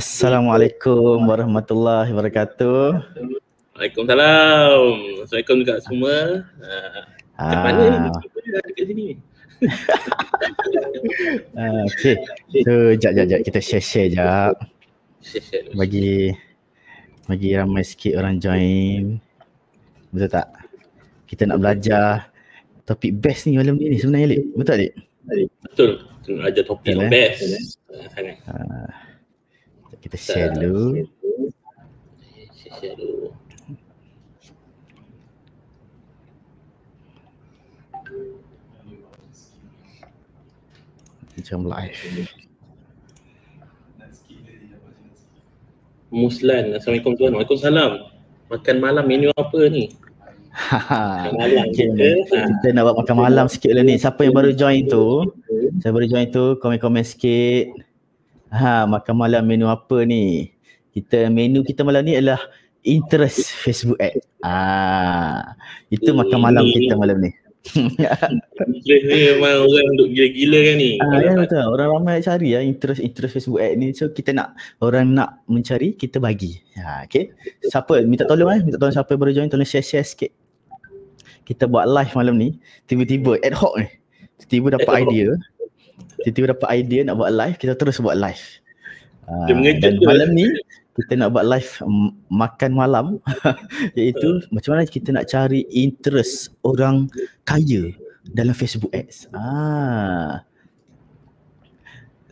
Assalamualaikum warahmatullahi wabarakatuh. Waalaikumsalam. Assalamualaikum juga semua. Ha. Mana ni? Kat sini. Lah, ah, okey. So, jap jap jap kita share share jap. Bagi bagi ramai sikit orang join. Betul tak? Kita nak belajar topik best ni malam ni sebenarnya Betul tak Lik? Betul. Kita belajar topik yang eh? best. Eh? Sangat. Ha kita share dulu. Share dulu. Macam live. Muslan, Assalamualaikum tuan. Waalaikumsalam. Makan malam menu apa ni? Haha. Okay. Kita, ha. kita nak buat makan malam sikit lah ni. Siapa yang baru join tu? Saya baru join tu, komen-komen sikit. Ha, makan malam menu apa ni? Kita menu kita malam ni adalah interest Facebook ad. Ah, ha, itu makan malam kita malam ni. interest ni memang orang duduk gila-gila kan ni. Ah, ya, betul. Orang ramai cari ya interest interest Facebook ad ni. So kita nak orang nak mencari kita bagi. Ha, okay. Siapa minta tolong eh? Minta tolong siapa baru join tolong share-share sikit. Kita buat live malam ni tiba-tiba ad hoc ni. Tiba-tiba dapat idea. Tiba-tiba dapat idea nak buat live, kita terus buat live. Uh, dan malam ni kita nak buat live makan malam iaitu uh. macam mana kita nak cari interest orang kaya dalam Facebook Ads. Ah.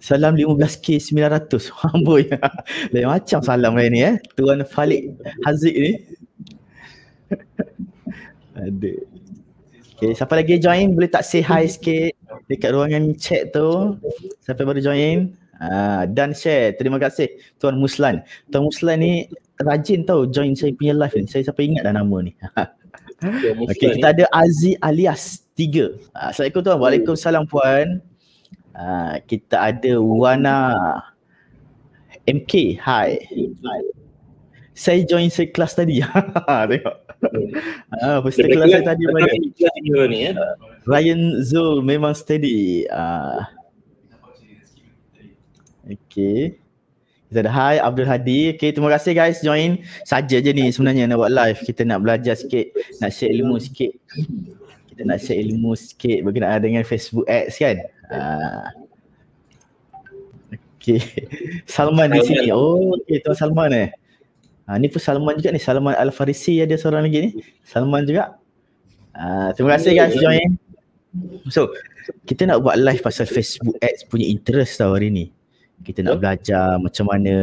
Salam 15k 900. Amboi. Lain macam salam lain ni eh. Tuan Falik Haziq ni. Ade. Okay, siapa lagi join boleh tak say hi sikit? dekat ruangan chat tu siapa baru join uh, dan share terima kasih tuan Muslan tuan Muslan ni rajin tau join saya punya live ni saya siapa ingat dah nama ni okey okay, kita ada Aziz alias Tiga. uh, assalamualaikum tuan waalaikumsalam puan uh, kita ada Wana MK hi saya join saya kelas tadi tengok ah uh, first kelas saya tadi pada ni ya Ryan Zul memang steady. Uh. Okay. Kita ada hi Abdul Hadi. Okay, terima kasih guys join. Saja je ni sebenarnya nak buat live. Kita nak belajar sikit, nak share ilmu sikit. Kita nak share ilmu sikit berkenaan dengan Facebook Ads kan. Uh. Okay. Salman di sini. Oh, okay. Tuan Salman eh. Ha, ni pun Salman juga ni. Salman Al-Farisi ada seorang lagi ni. Salman juga. Uh, terima kasih guys join. So kita nak buat live pasal Facebook Ads punya interest tau hari ni. Kita nak ya. belajar macam mana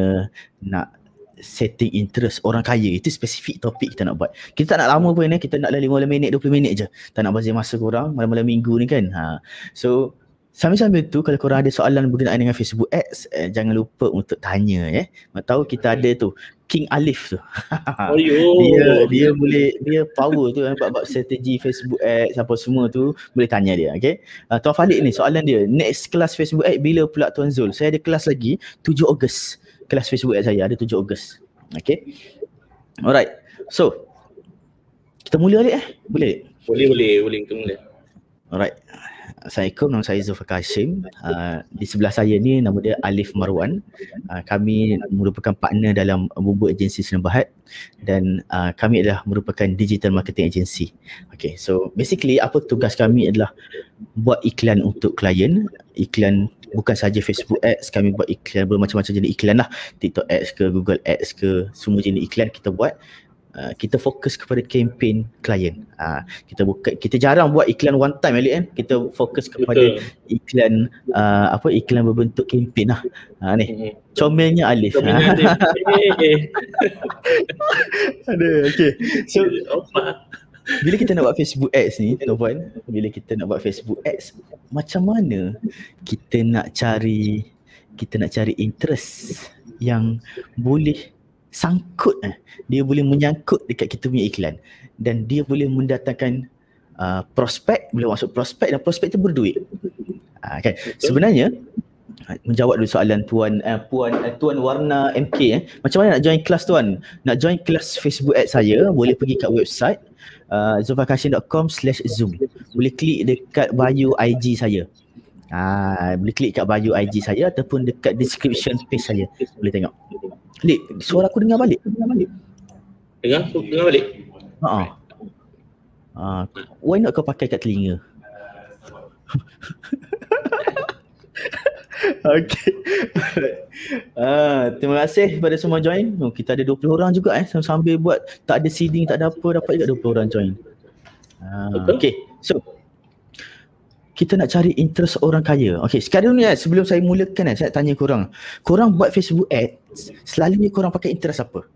nak setting interest orang kaya. Itu spesifik topik kita nak buat. Kita tak nak lama pun ni. Kita nak 5 minit, 20 minit je. Tak nak bazir masa korang malam-malam minggu ni kan. Ha. So sambil-sambil tu kalau korang ada soalan berkenaan dengan Facebook Ads, eh, jangan lupa untuk tanya eh. Mak tahu kita ada tu. King Alif tu. Oh, dia dia boleh dia power tu eh, bab strategi Facebook ad siapa semua tu boleh tanya dia okey. Uh, Tuan Falik ni soalan dia next kelas Facebook ad bila pula Tuan Zul? Saya ada kelas lagi 7 Ogos. Kelas Facebook ad saya ada 7 Ogos. Okey. Alright. So kita mula balik eh. Boleh? Boleh boleh boleh kita mula. Alright. Assalamualaikum, nama saya Zulfiqar Hashim. Uh, di sebelah saya ni nama dia Alif Marwan. Uh, kami merupakan partner dalam Bubu Agensi Sinar Bahat dan uh, kami adalah merupakan digital marketing agency. Okay, so basically apa tugas kami adalah buat iklan untuk klien, iklan bukan saja Facebook ads, kami buat iklan bermacam-macam jenis iklan lah. TikTok ads ke, Google ads ke, semua jenis iklan kita buat Ah, kita fokus kepada kempen klien. Uh, ah, kita buka kita jarang buat iklan one time Elliot Eh? Kita fokus kepada Betul. iklan uh, apa iklan berbentuk kempen lah. Ha uh, ni. Mhm. Comelnya Alif. Ada okey. So bila kita nak buat Facebook Ads ni, tuan-tuan, bila kita nak buat Facebook Ads, macam mana kita nak cari kita nak cari interest yang boleh sangkut eh. dia boleh menyangkut dekat kita punya iklan dan dia boleh mendatangkan uh, prospek boleh masuk prospek dan prospek tu berduit uh, kan sebenarnya menjawab dulu soalan tuan uh, puan uh, tuan warna MK eh macam mana nak join kelas tuan nak join kelas Facebook ad saya boleh pergi kat website uh, zofakashin.com/zoom boleh klik dekat bio IG saya Ah, boleh klik kat bio IG saya ataupun dekat description page saya boleh tengok. Lik, suara aku dengar balik. Dengar dengar balik. Ha. ha. Ah. why not kau pakai kat telinga? okay. ah, terima kasih kepada semua join. Oh, kita ada 20 orang juga eh sambil buat tak ada seeding, tak ada apa dapat juga 20 orang join. Ah, okay. So, kita nak cari interest orang kaya. Okay, sekarang ni eh, sebelum saya mulakan eh, saya tanya korang. Korang buat Facebook ads, selalunya korang pakai interest apa?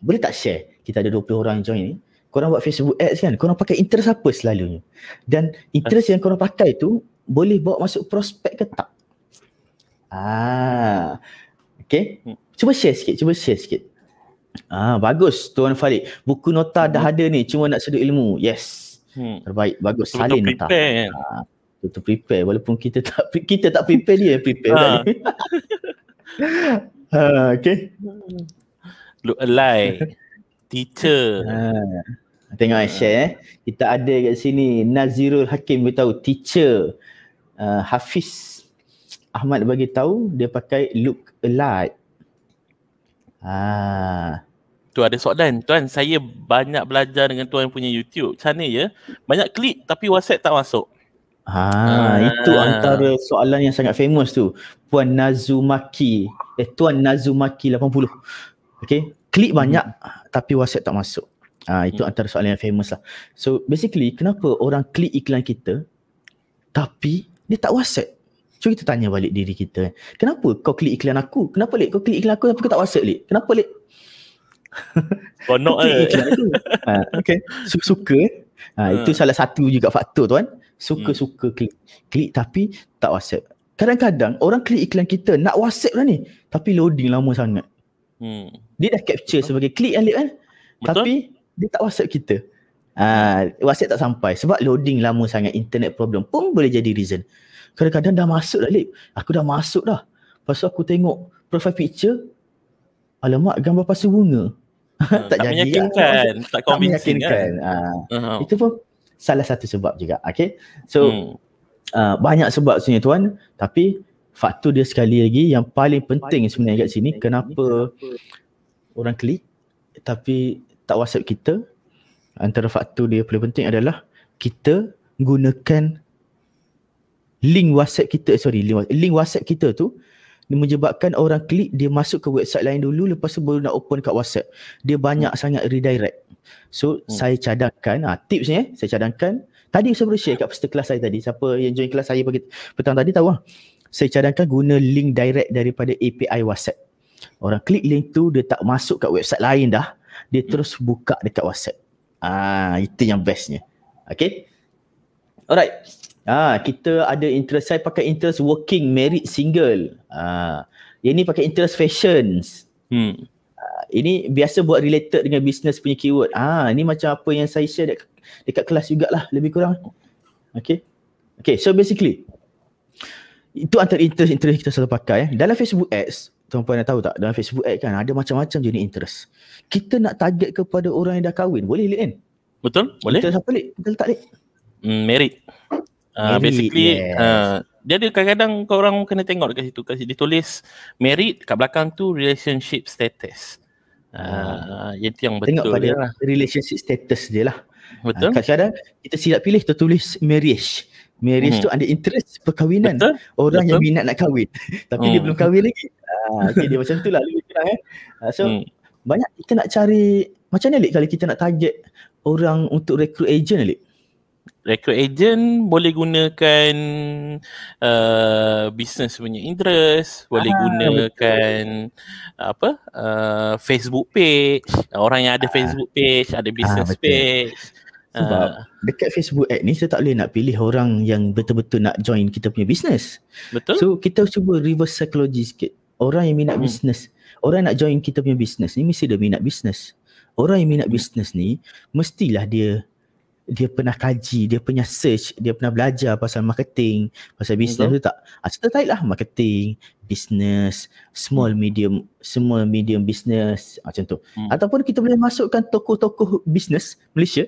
Boleh tak share? Kita ada 20 orang yang join ni. Korang buat Facebook ads kan, korang pakai interest apa selalunya? Dan interest yang korang pakai tu, boleh bawa masuk prospek ke tak? Ah, okay. Cuba share sikit, cuba share sikit. Ah, bagus Tuan Farid. Buku nota dah ada ni, cuma nak seduk ilmu. Yes. Hmm. Terbaik. Bagus. Salin nota. Eh. Ah to, to prepare walaupun kita tak kita tak prepare dia prepare kan. Ha. ha okay. Look alike. Teacher. Ha. Tengok ha. share eh. Kita ada kat sini Nazirul Hakim tahu teacher uh, Hafiz Ahmad bagi tahu dia pakai look alike. Ha. Tu ada soalan. Tuan, saya banyak belajar dengan tuan punya YouTube. Macam ni ya? Banyak klik tapi WhatsApp tak masuk. Ha, ah. itu antara soalan yang sangat famous tu. Puan Nazumaki, eh Tuan Nazumaki 80. Okay, klik banyak tapi WhatsApp tak masuk. Ha, itu hmm. antara soalan yang famous lah. So basically, kenapa orang klik iklan kita tapi dia tak WhatsApp? Cuma kita tanya balik diri kita. Eh. Kenapa kau klik iklan aku? Kenapa lek kau klik iklan aku tapi kau tak WhatsApp lek? Kenapa lek? Kau eh. nak ha, eh. Ha, okay. Suka-suka eh. hmm. Itu salah satu juga faktor tuan suka-suka hmm. klik klik tapi tak WhatsApp. Kadang-kadang orang klik iklan kita nak WhatsApp lah ni tapi loading lama sangat. Hmm. Dia dah capture Betul. sebagai klik yang lead kan. Betul. Tapi dia tak WhatsApp kita. Ah uh, WhatsApp tak sampai sebab loading lama sangat internet problem pun boleh jadi reason. Kadang-kadang dah masuk dah lead. Aku dah masuk dah. Pasal aku tengok profile picture alamak gambar pasal bunga. tak, hmm, tak jadi. lah. Tak, tak meyakinkan, kan? ah, uh-huh. Itu pun salah satu sebab juga okey so hmm. uh, banyak sebab sebenarnya tuan tapi faktor dia sekali lagi yang paling penting sebenarnya kat sini kenapa orang klik tapi tak whatsapp kita antara faktor dia paling penting adalah kita gunakan link whatsapp kita sorry link whatsapp kita tu dia menyebabkan orang klik dia masuk ke website lain dulu lepas tu baru nak open kat whatsapp dia banyak hmm. sangat redirect So hmm. saya cadangkan ha, tips ni eh, saya cadangkan tadi saya boleh share kat peserta kelas saya tadi. Siapa yang join kelas saya pagi petang tadi tahu lah. Saya cadangkan guna link direct daripada API WhatsApp. Orang klik link tu dia tak masuk kat website lain dah. Dia hmm. terus buka dekat WhatsApp. Ah itu yang bestnya. Okay. Alright. Ah kita ada interest saya pakai interest working married single. Ah ini pakai interest fashions. Hmm ini biasa buat related dengan bisnes punya keyword. Ah, ini macam apa yang saya share dekat, dekat kelas lah, lebih kurang. Okay. Okay, so basically itu antara interest-interest kita selalu pakai. Eh. Dalam Facebook Ads, tuan-puan dah tahu tak? Dalam Facebook Ads kan ada macam-macam jenis interest. Kita nak target kepada orang yang dah kahwin. Boleh lihat kan? Betul, boleh. Kita siapa lihat? Kita letak lihat. Mm, married. Uh, ah, basically, yes. uh, dia ada kadang-kadang orang kena tengok dekat situ. Kasi ditulis married, kat belakang tu relationship status. Ha, itu yang betul Tengok pada dia. Lah. relationship status dia lah Betul ha, Kadang-kadang kita silap pilih tertulis marriage Marriage hmm. tu ada interest perkahwinan betul? Orang betul? yang minat nak kahwin Tapi hmm. dia belum kahwin lagi ha, okay, Dia macam tu lah Lalu eh. So hmm. banyak kita nak cari Macam ni. Lik kalau kita nak target Orang untuk recruit agent Lik record agent boleh gunakan uh, business punya interest, boleh ah, gunakan betul. apa uh, Facebook page, orang yang ada ah, Facebook page, ada ah, business ah, page. Sebab ah. dekat Facebook ad ni saya tak boleh nak pilih orang yang betul-betul nak join kita punya business. Betul. So kita cuba reverse psychology sikit. Orang yang minat hmm. business, orang nak join kita punya business ni mesti dia minat business. Orang yang minat hmm. business ni mestilah dia dia pernah kaji, dia punya search, dia pernah belajar pasal marketing, pasal bisnes tu tak? Asal ah, tertarik lah marketing, business, small hmm. medium, small medium business ah, macam tu. Hmm. Ataupun kita boleh masukkan tokoh-tokoh bisnes Malaysia.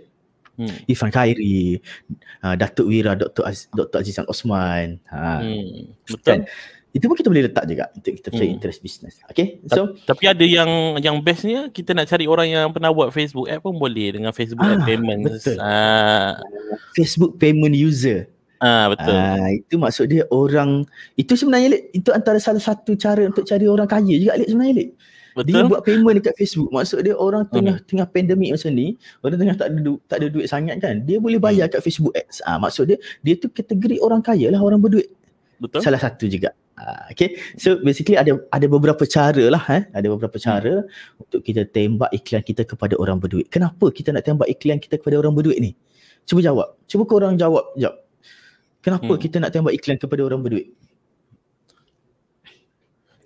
Hmm. Ifan Khairi, uh, Datuk Wira, Dr. Aziz, Dr. Azizan Osman. Ha. Hmm. Kan? Betul. Kan? Itu pun kita boleh letak juga untuk kita cari hmm. interest bisnes, Okay? So, tapi ada yang yang bestnya kita nak cari orang yang pernah buat Facebook app pun boleh dengan Facebook ah, payment. Betul. Ah. Facebook payment user. Ah betul. Ah, itu maksud dia orang itu sebenarnya Lik, itu antara salah satu cara untuk cari orang kaya juga Lik, sebenarnya Lik. Betul. Dia buat payment dekat Facebook. Maksud dia orang tengah hmm. tengah pandemik macam ni, orang tengah tak ada du- tak ada duit sangat kan. Dia boleh bayar hmm. kat Facebook Ads. Ah maksud dia dia tu kategori orang kaya lah orang berduit. Betul. Salah satu juga. Ah, okay so basically ada ada beberapa cara lah eh ada beberapa hmm. cara untuk kita tembak iklan kita kepada orang berduit kenapa kita nak tembak iklan kita kepada orang berduit ni cuba jawab cuba kau orang jawab jap kenapa hmm. kita nak tembak iklan kepada orang berduit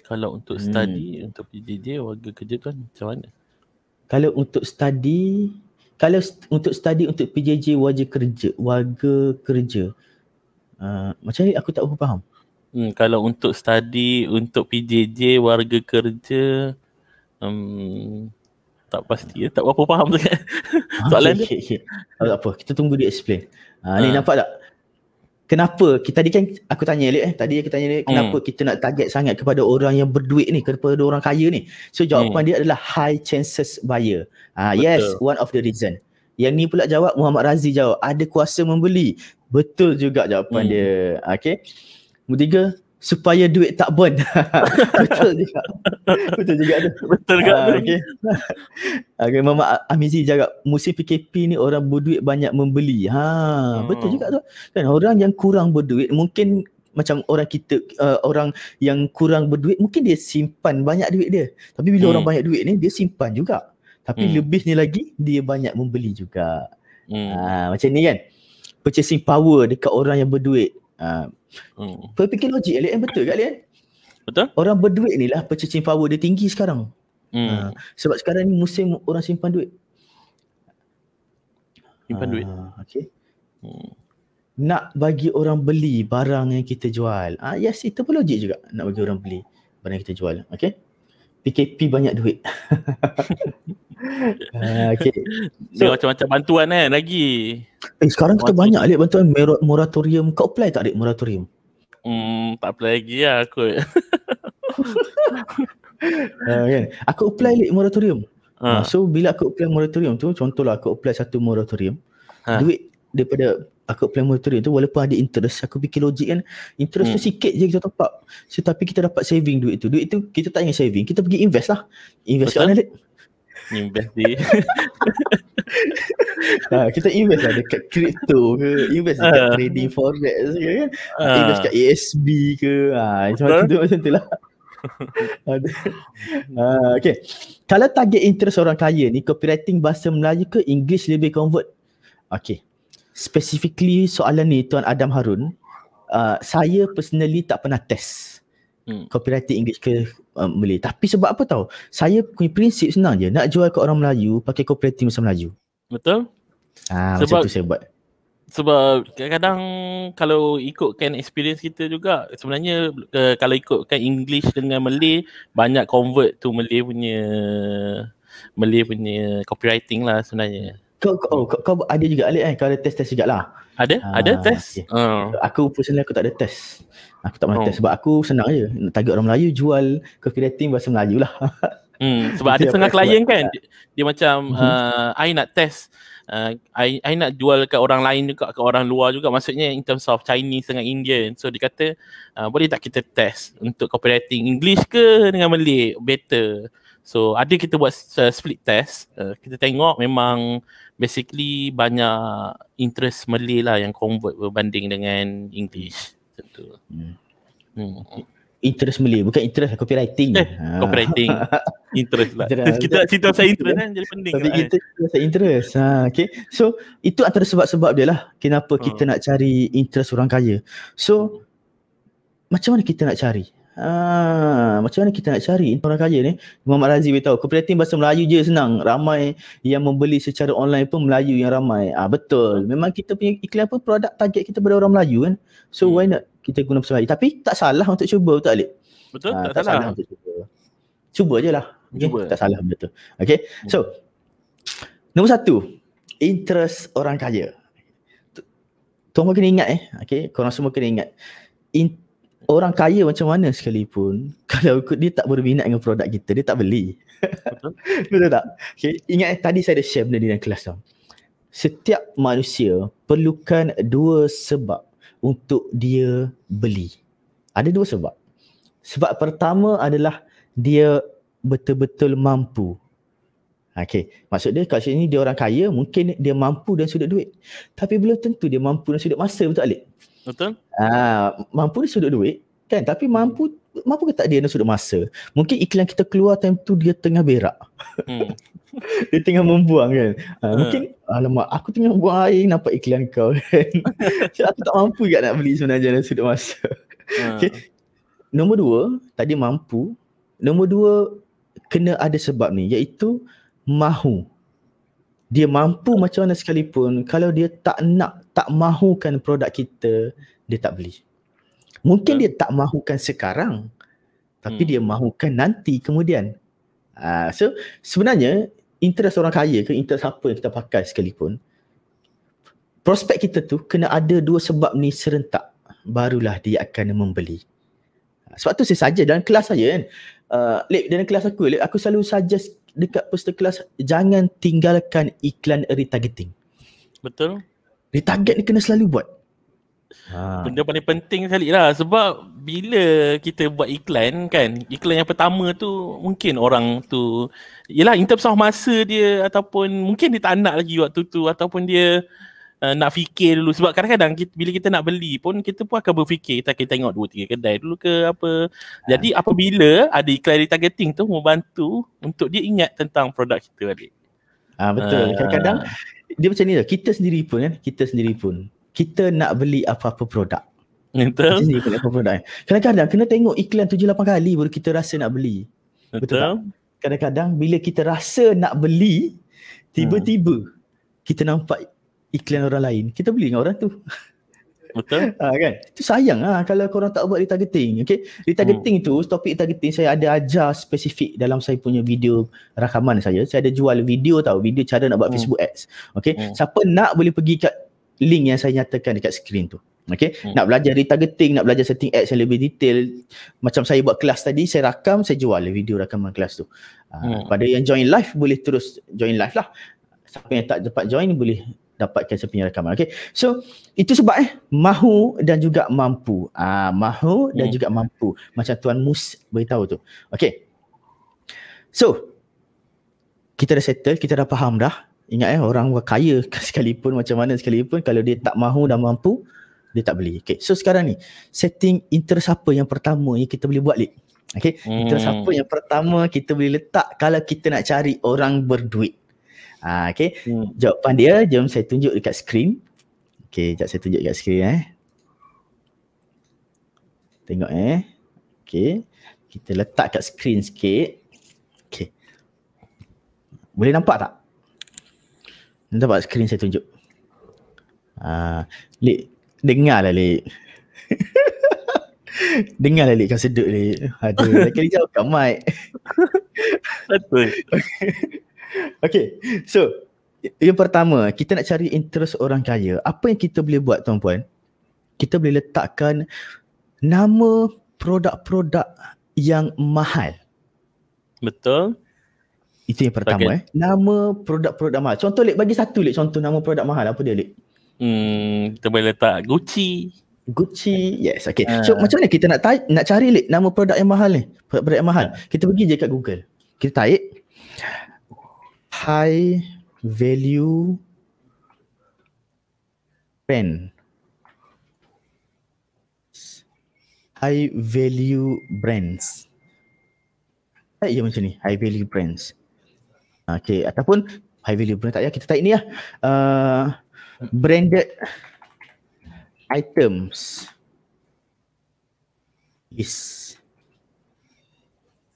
kalau untuk hmm. study untuk PJJ warga kerja kan macam mana kalau untuk study kalau untuk study untuk PJJ wajib kerja warga kerja uh, macam ni aku tak faham Hmm, kalau untuk study, untuk PJJ, warga kerja, um, tak pasti ya. Tak berapa faham sangat ha, soalan okay, dia. Okay, Tak apa, kita tunggu dia explain. Ha, ha. Ni ah. nampak tak? Kenapa, kita, tadi kan aku tanya Lik eh, tadi aku tanya Lik kenapa hmm. kita nak target sangat kepada orang yang berduit ni, kepada orang kaya ni. So jawapan hmm. dia adalah high chances buyer. Ha, yes, one of the reason. Yang ni pula jawab, Muhammad Razi jawab, ada kuasa membeli. Betul juga jawapan hmm. dia. Okay. Nombor tiga, supaya duit tak burn. Betul juga. Betul juga tu. Betul juga ah, tu. Okay. okay, Mama Amizi jaga musim PKP ni orang berduit banyak membeli. Ha, hmm. Betul juga tu. Kan, orang yang kurang berduit, mungkin macam orang kita, uh, orang yang kurang berduit, mungkin dia simpan banyak duit dia. Tapi bila hmm. orang banyak duit ni, dia simpan juga. Tapi hmm. ni lagi, dia banyak membeli juga. Hmm. Ha, macam ni kan. Purchasing power dekat orang yang berduit. Uh, hmm. Fikir logik Alian betul ke Alian? Betul. Orang berduit ni lah purchasing power dia tinggi sekarang. Hmm. Uh, sebab sekarang ni musim orang simpan duit. Simpan uh, duit. Ha, okay. Hmm. Nak bagi orang beli barang yang kita jual. Ah uh, yes, itu pun logik juga nak bagi orang beli barang yang kita jual. Okay. PKP banyak duit. Ah, okay. So, macam-macam bantuan eh lagi. Eh, sekarang kita banyak alik bantuan moratorium. Kau apply tak alik moratorium? Hmm, tak apply lagi lah aku. uh, ah, kan? Aku apply alik moratorium. Ha. So bila aku apply moratorium tu, contohlah aku apply satu moratorium. Ha. Duit daripada aku plan monitor tu walaupun ada interest aku fikir logik kan interest hmm. tu sikit je kita top up so, kita dapat saving duit tu duit tu kita tak ingin saving kita pergi invest lah invest Betul? kat mana invest di ha, kita invest lah dekat crypto ke invest dekat ah. trading forex ke kan uh. invest kat ASB ke ha, macam tu macam tu lah ha, okay. kalau target interest orang kaya ni copywriting bahasa Melayu ke English lebih convert okay specifically soalan ni Tuan Adam Harun uh, saya personally tak pernah test hmm. copyrighted English ke um, Malay tapi sebab apa tahu saya punya prinsip senang je nak jual ke orang Melayu pakai copyrighted bahasa Melayu betul ha, sebab macam tu saya buat sebab kadang-kadang kalau ikutkan experience kita juga sebenarnya uh, kalau ikutkan English dengan Malay banyak convert tu Malay punya Malay punya copywriting lah sebenarnya kau, kau, oh, kau, kau ada juga Alik eh kau ada test-test juga lah ada? Ha, ada test? Okay. Uh. aku personally aku tak ada test aku tak pernah oh. test sebab aku senang je nak target orang Melayu jual copywriting bahasa Melayu lah hmm, sebab ada setengah klien kan dia, dia macam mhm. uh, I nak test uh, I, I nak jual ke orang lain juga ke orang luar juga maksudnya in terms of Chinese dengan Indian so dia kata uh, boleh tak kita test untuk copywriting English ke dengan Malay better So ada kita buat uh, split test, uh, kita tengok memang basically banyak interest Malay lah yang convert berbanding dengan English. Tentu. Hmm. Hmm. Interest Malay, bukan interest lah, copywriting. Eh, copywriting. interest lah. interest, lah. kita cerita pasal interest kan jadi penting. Tapi lah, kan, eh. kita pasal interest. Ha, okay. So itu antara sebab-sebab dia lah kenapa hmm. kita nak cari interest orang kaya. So macam mana kita nak cari? Ha, macam mana kita nak cari orang kaya ni? Muhammad Razi beritahu, copywriting bahasa Melayu je senang. Ramai yang membeli secara online pun Melayu yang ramai. Ah betul. Memang kita punya iklan pun produk target kita pada orang Melayu kan. So hmm. why not kita guna bahasa Melayu? Tapi tak salah untuk cuba betul Alik? Betul, ha, tak, tak, salah. salah untuk cuba. Cuba je lah. Okay? Cuba. Tak salah betul. Okay, so nombor satu. Interest orang kaya. Tuan-tuan kena ingat eh. Okay, korang semua kena ingat. Interest orang kaya macam mana sekalipun kalau ikut dia tak berminat dengan produk kita dia tak beli betul, betul tak okay. ingat eh, tadi saya ada share benda ni dalam kelas tau setiap manusia perlukan dua sebab untuk dia beli ada dua sebab sebab pertama adalah dia betul-betul mampu Okay. Maksud dia kalau sini dia orang kaya, mungkin dia mampu dan sudut duit. Tapi belum tentu dia mampu dan sudut masa, betul Alik? Betul? Ah, mampu ni sudut duit kan tapi mampu mampu ke tak dia nak sudut masa? Mungkin iklan kita keluar time tu dia tengah berak. Hmm. dia tengah membuang kan. Ha, hmm. mungkin alamak aku tengah buang air nampak iklan kau kan. aku tak mampu juga nak beli sebenarnya dalam sudut masa. Hmm. Okay. Nombor dua, tadi mampu. Nombor dua, kena ada sebab ni iaitu mahu. Dia mampu macam mana sekalipun kalau dia tak nak tak mahukan produk kita, dia tak beli. Mungkin hmm. dia tak mahukan sekarang, tapi hmm. dia mahukan nanti kemudian. Uh, so sebenarnya interest orang kaya ke interest apa yang kita pakai sekalipun prospek kita tu kena ada dua sebab ni serentak barulah dia akan membeli. Ah, sebab tu saya saja dalam kelas saya kan. Uh, ah, Lep, dalam kelas aku, Lep, aku selalu suggest dekat poster kelas jangan tinggalkan iklan retargeting. Betul. Dari target ni kena selalu buat. Ha. Benda paling penting sekali lah sebab bila kita buat iklan kan, iklan yang pertama tu mungkin orang tu yelah in terms of masa dia ataupun mungkin dia tak nak lagi waktu tu ataupun dia uh, nak fikir dulu sebab kadang-kadang bila kita nak beli pun kita pun akan berfikir kita akan tengok dua tiga kedai dulu ke apa. Ha. Jadi apabila ada iklan di targeting tu membantu untuk dia ingat tentang produk kita balik. Ah ha, betul. Ah. Kadang-kadang dia macam ni lah. Kita sendiri pun kan. Kita sendiri pun. Kita nak beli apa-apa produk. Betul. Kita eh. Kadang-kadang kena tengok iklan tujuh lapan kali baru kita rasa nak beli. Betul. Betul Kadang-kadang bila kita rasa nak beli, hmm. tiba-tiba hmm. kita nampak iklan orang lain. Kita beli dengan orang tu. Betul. Ha, kan? Itu sayang lah kalau korang tak buat retargeting. Okay? Retargeting hmm. tu, topik retargeting saya ada ajar spesifik dalam saya punya video rakaman saya. Saya ada jual video tau, video cara nak buat hmm. Facebook ads. Okay? Hmm. Siapa nak boleh pergi kat link yang saya nyatakan dekat skrin tu. Okay? Hmm. Nak belajar retargeting, nak belajar setting ads yang lebih detail. Macam saya buat kelas tadi, saya rakam, saya jual video rakaman kelas tu. Ha, hmm. Pada yang join live, boleh terus join live lah. Siapa yang tak dapat join boleh dapatkan sepenuhnya rakaman. Okay. So, itu sebab eh, mahu dan juga mampu. Ah, mahu dan hmm. juga mampu. Macam Tuan Mus beritahu tu. Okay. So, kita dah settle, kita dah faham dah. Ingat eh, orang kaya sekalipun, macam mana sekalipun, kalau dia tak mahu dan mampu, dia tak beli. Okay. So, sekarang ni, setting interest apa yang pertama yang kita boleh buat, Lik? Okay. Hmm. Interest apa yang pertama kita boleh letak kalau kita nak cari orang berduit? Ah, okay. Hmm. Jawapan dia, jom saya tunjuk dekat skrin. Okay, sekejap saya tunjuk dekat skrin eh. Tengok eh. Okay. Kita letak kat skrin sikit. Okay. Boleh nampak tak? Nampak skrin saya tunjuk. Ah, Lik, dengarlah Lik. Dengar lah Lik, kau sedut Lik. Aduh, dah kena jauh kat mic. Betul. Okay, so yang pertama, kita nak cari interest orang kaya. Apa yang kita boleh buat tuan-puan? Kita boleh letakkan nama produk-produk yang mahal. Betul. Itu yang pertama okay. eh. Nama produk-produk mahal. Contoh Lik, bagi satu Lik contoh nama produk mahal. Apa dia Lik? Hmm, kita boleh letak Gucci. Gucci, yes. Okay. Uh. So macam mana kita nak ta- nak cari Lik nama produk yang mahal ni? Produk-produk yang mahal. Ah. Kita pergi je kat Google. Kita type high value pen high value brands tak ya macam ni high value brands okey ataupun high value brand tak ya kita tak ini lah uh, branded items is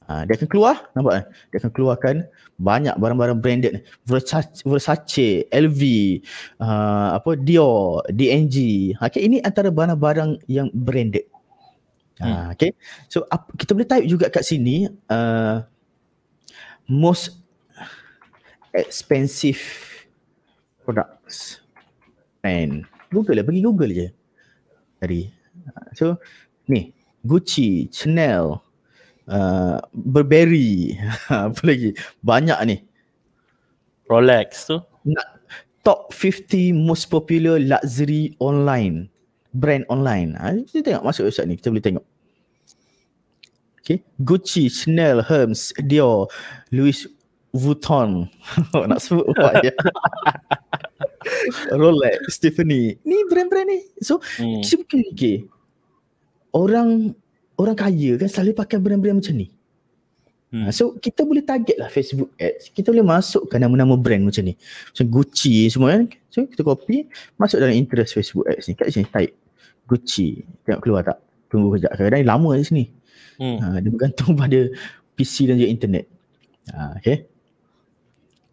Ah, dia akan keluar nampak kan dia akan keluarkan banyak barang-barang branded Versace, Versace LV uh, ah, apa Dior DNG ah, okey ini antara barang-barang yang branded Ha, hmm. okay. So ap, kita boleh type juga kat sini uh, Most expensive products And Google lah, pergi Google je Tadi So ni Gucci, Chanel, uh, ah, Burberry apa lagi banyak ni Rolex tu nah, top 50 most popular luxury online brand online ha, kita tengok masuk website ni kita boleh tengok Okay. Gucci, Chanel, Hermes, Dior, Louis Vuitton. Nak sebut apa dia? Rolex, Stephanie. Ni brand-brand ni. So, hmm. kita fikir, Orang orang kaya kan selalu pakai brand-brand macam ni. Hmm. Ha, so kita boleh target lah Facebook ads. Kita boleh masukkan nama-nama brand macam ni. Macam Gucci semua kan. So kita copy masuk dalam interest Facebook ads ni. Kat sini type Gucci. Tengok keluar tak? Tunggu sekejap. Kadang-kadang lama di sini. Hmm. Ha, dia bergantung pada PC dan juga internet. Ha, okay.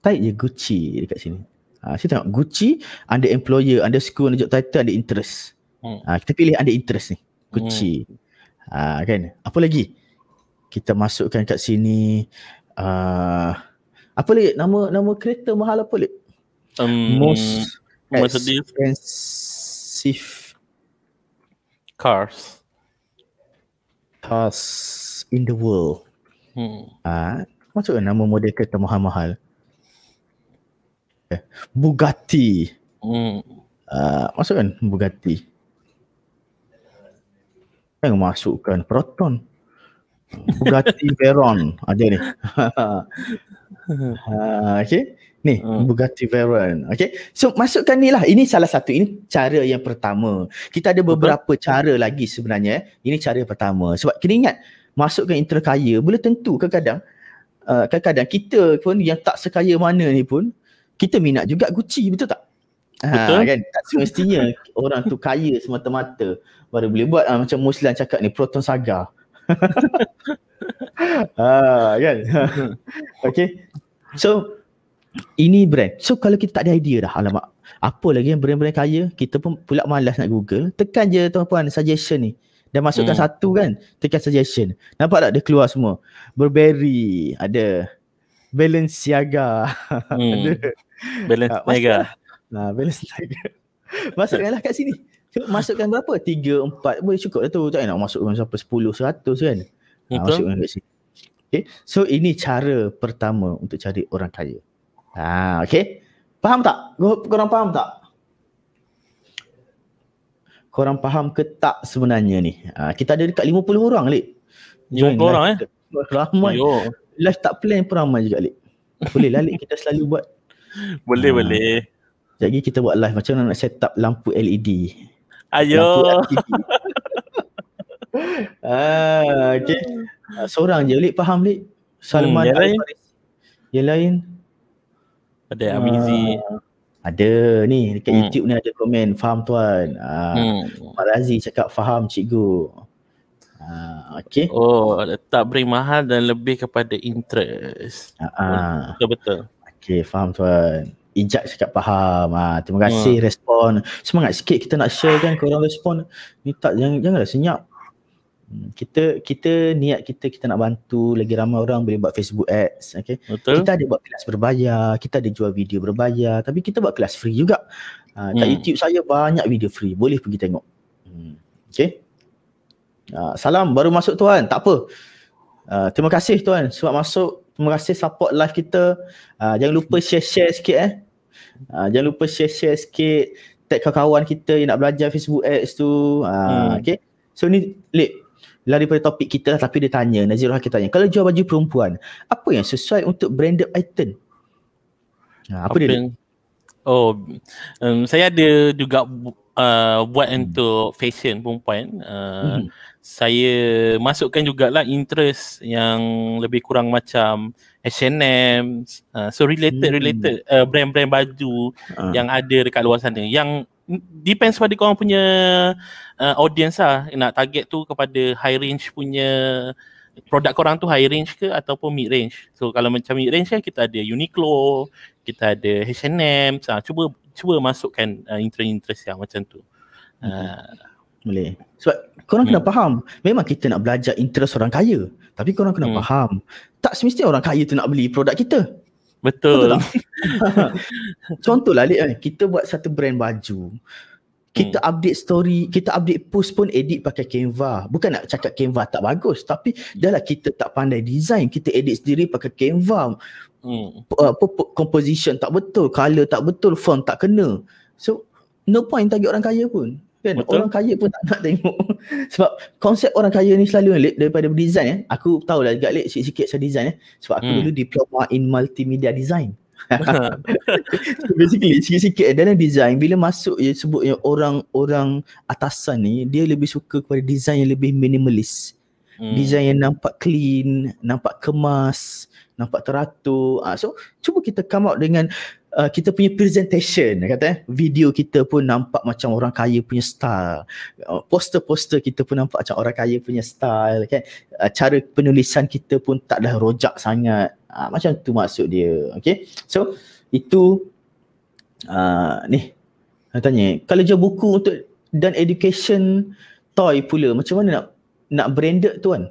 Type je Gucci dekat sini. Ha, saya tengok Gucci under employer, under school, under job title, under interest. Hmm. Ha, kita pilih under interest ni. Gucci. Hmm ha, kan apa lagi kita masukkan kat sini uh, apa lagi nama nama kereta mahal apa lagi um, most Mercedes. expensive cars cars in the world hmm. Uh, ah, masukkan nama model kereta mahal-mahal eh, Bugatti hmm. Uh, masukkan Bugatti yang masukkan proton Bugatti Veyron Ada ni ha, ah, Okay Ni hmm. Ah. Bugatti Veyron Okay So masukkan ni lah Ini salah satu Ini cara yang pertama Kita ada beberapa Betul. cara lagi sebenarnya eh. Ini cara yang pertama Sebab kena ingat Masukkan intro kaya Boleh tentu kadang-kadang uh, Kadang-kadang kita pun Yang tak sekaya mana ni pun Kita minat juga Gucci Betul tak? Betul ha, kan Tak semestinya orang tu kaya semata-mata Baru boleh buat ha, macam Muslim cakap ni Proton Saga ha, kan? okay So ini brand So kalau kita tak ada idea dah Alamak Apa lagi yang brand-brand kaya Kita pun pula malas nak google Tekan je tuan-puan suggestion ni Dan masukkan hmm. satu kan Tekan suggestion Nampak tak dia keluar semua Burberry Ada Balenciaga hmm. Ada Balenciaga uh, Nah, balance tiger. lah kat sini. Masukkan berapa? Tiga empat boleh cukup lah tu. Tak nak masukkan sampai sepuluh 100 kan. Uh, masukkan kat sini. Okay. So ini cara pertama untuk cari orang kaya. Ha, okay. Faham tak? Korang faham tak? Korang faham ke tak sebenarnya ni? Ha, kita ada dekat puluh orang, Lima puluh orang eh? Ramai. Yo. Live tak plan pun ramai juga, Lik. Boleh lah, Lik. Kita selalu buat. Boleh, ha. boleh. Jadi kita buat live macam mana nak set up lampu LED. Ayo. E ah, okey. Ah, seorang je boleh faham lik. Salman hmm, yang, lain. yang lain. Ada ah, Amizi. Ada ni dekat hmm. YouTube ni ada komen faham tuan. Ah, hmm. Pak Razi cakap faham cikgu. Ah, okay. Oh, tak beri mahal dan lebih kepada interest. Ah, ah. betul-betul. Okay, faham tuan. Ijak cakap faham. Ha, terima kasih hmm. respon. Semangat sikit kita nak share kan korang respon. Ni tak jangan janganlah senyap. Hmm, kita kita niat kita kita nak bantu lagi ramai orang boleh buat Facebook ads, okey. Kita ada buat kelas berbayar, kita ada jual video berbayar, tapi kita buat kelas free juga. Ha, kat hmm. YouTube saya banyak video free. Boleh pergi tengok. Hmm. Okey. Ha, salam baru masuk tuan. Tak apa. Uh, terima kasih tuan sebab masuk terima kasih support live kita. Uh, jangan lupa share-share sikit eh. Uh, jangan lupa share-share sikit tag kawan-kawan kita yang nak belajar Facebook Ads tu. Uh, hmm. Okay. So ni, Lip. Lari daripada topik kita tapi dia tanya, Nazirul kita tanya, kalau jual baju perempuan, apa yang sesuai untuk branded item? Uh, apa, apa dia? Yang, oh, um, saya ada juga uh, buat hmm. untuk fashion perempuan. Uh, hmm saya masukkan jugalah interest yang lebih kurang macam H&M uh, so related hmm. related uh, brand-brand baju uh. yang ada dekat luar sana yang depends pada korang punya uh, audience lah nak target tu kepada high range punya produk korang tu high range ke ataupun mid range so kalau macam mid range kan kita ada Uniqlo kita ada H&M so, ah, cuba cuba masukkan uh, interest-interest yang macam tu uh, hmm. Ah. Boleh. Sebab korang hmm. kena faham, memang kita nak belajar interest orang kaya. Tapi korang kena hmm. faham, tak semestinya orang kaya tu nak beli produk kita. Betul. Contoh lah Lik, kita buat satu brand baju. Kita hmm. update story, kita update post pun edit pakai Canva. Bukan nak cakap Canva tak bagus, tapi hmm. dah lah kita tak pandai design, kita edit sendiri pakai Canva. Hmm. Uh, composition tak betul, color tak betul, font tak kena. So, no point target orang kaya pun. Kan? Betul. Orang kaya pun tak nak tengok. Sebab konsep orang kaya ni selalu lep daripada design. Eh. Aku tahu lah juga lep sikit-sikit saya design. Eh. Sebab aku hmm. dulu diploma in multimedia design. so basically sikit-sikit dalam design bila masuk je sebutnya orang-orang atasan ni dia lebih suka kepada design yang lebih minimalis. Hmm. Design yang nampak clean, nampak kemas, nampak teratur. Ha, so cuba kita come out dengan uh, kita punya presentation kata eh video kita pun nampak macam orang kaya punya style uh, poster-poster kita pun nampak macam orang kaya punya style kan uh, cara penulisan kita pun tak dah rojak sangat uh, macam tu maksud dia okey so itu uh, ni saya tanya kalau jual buku untuk dan education toy pula macam mana nak nak branded tu kan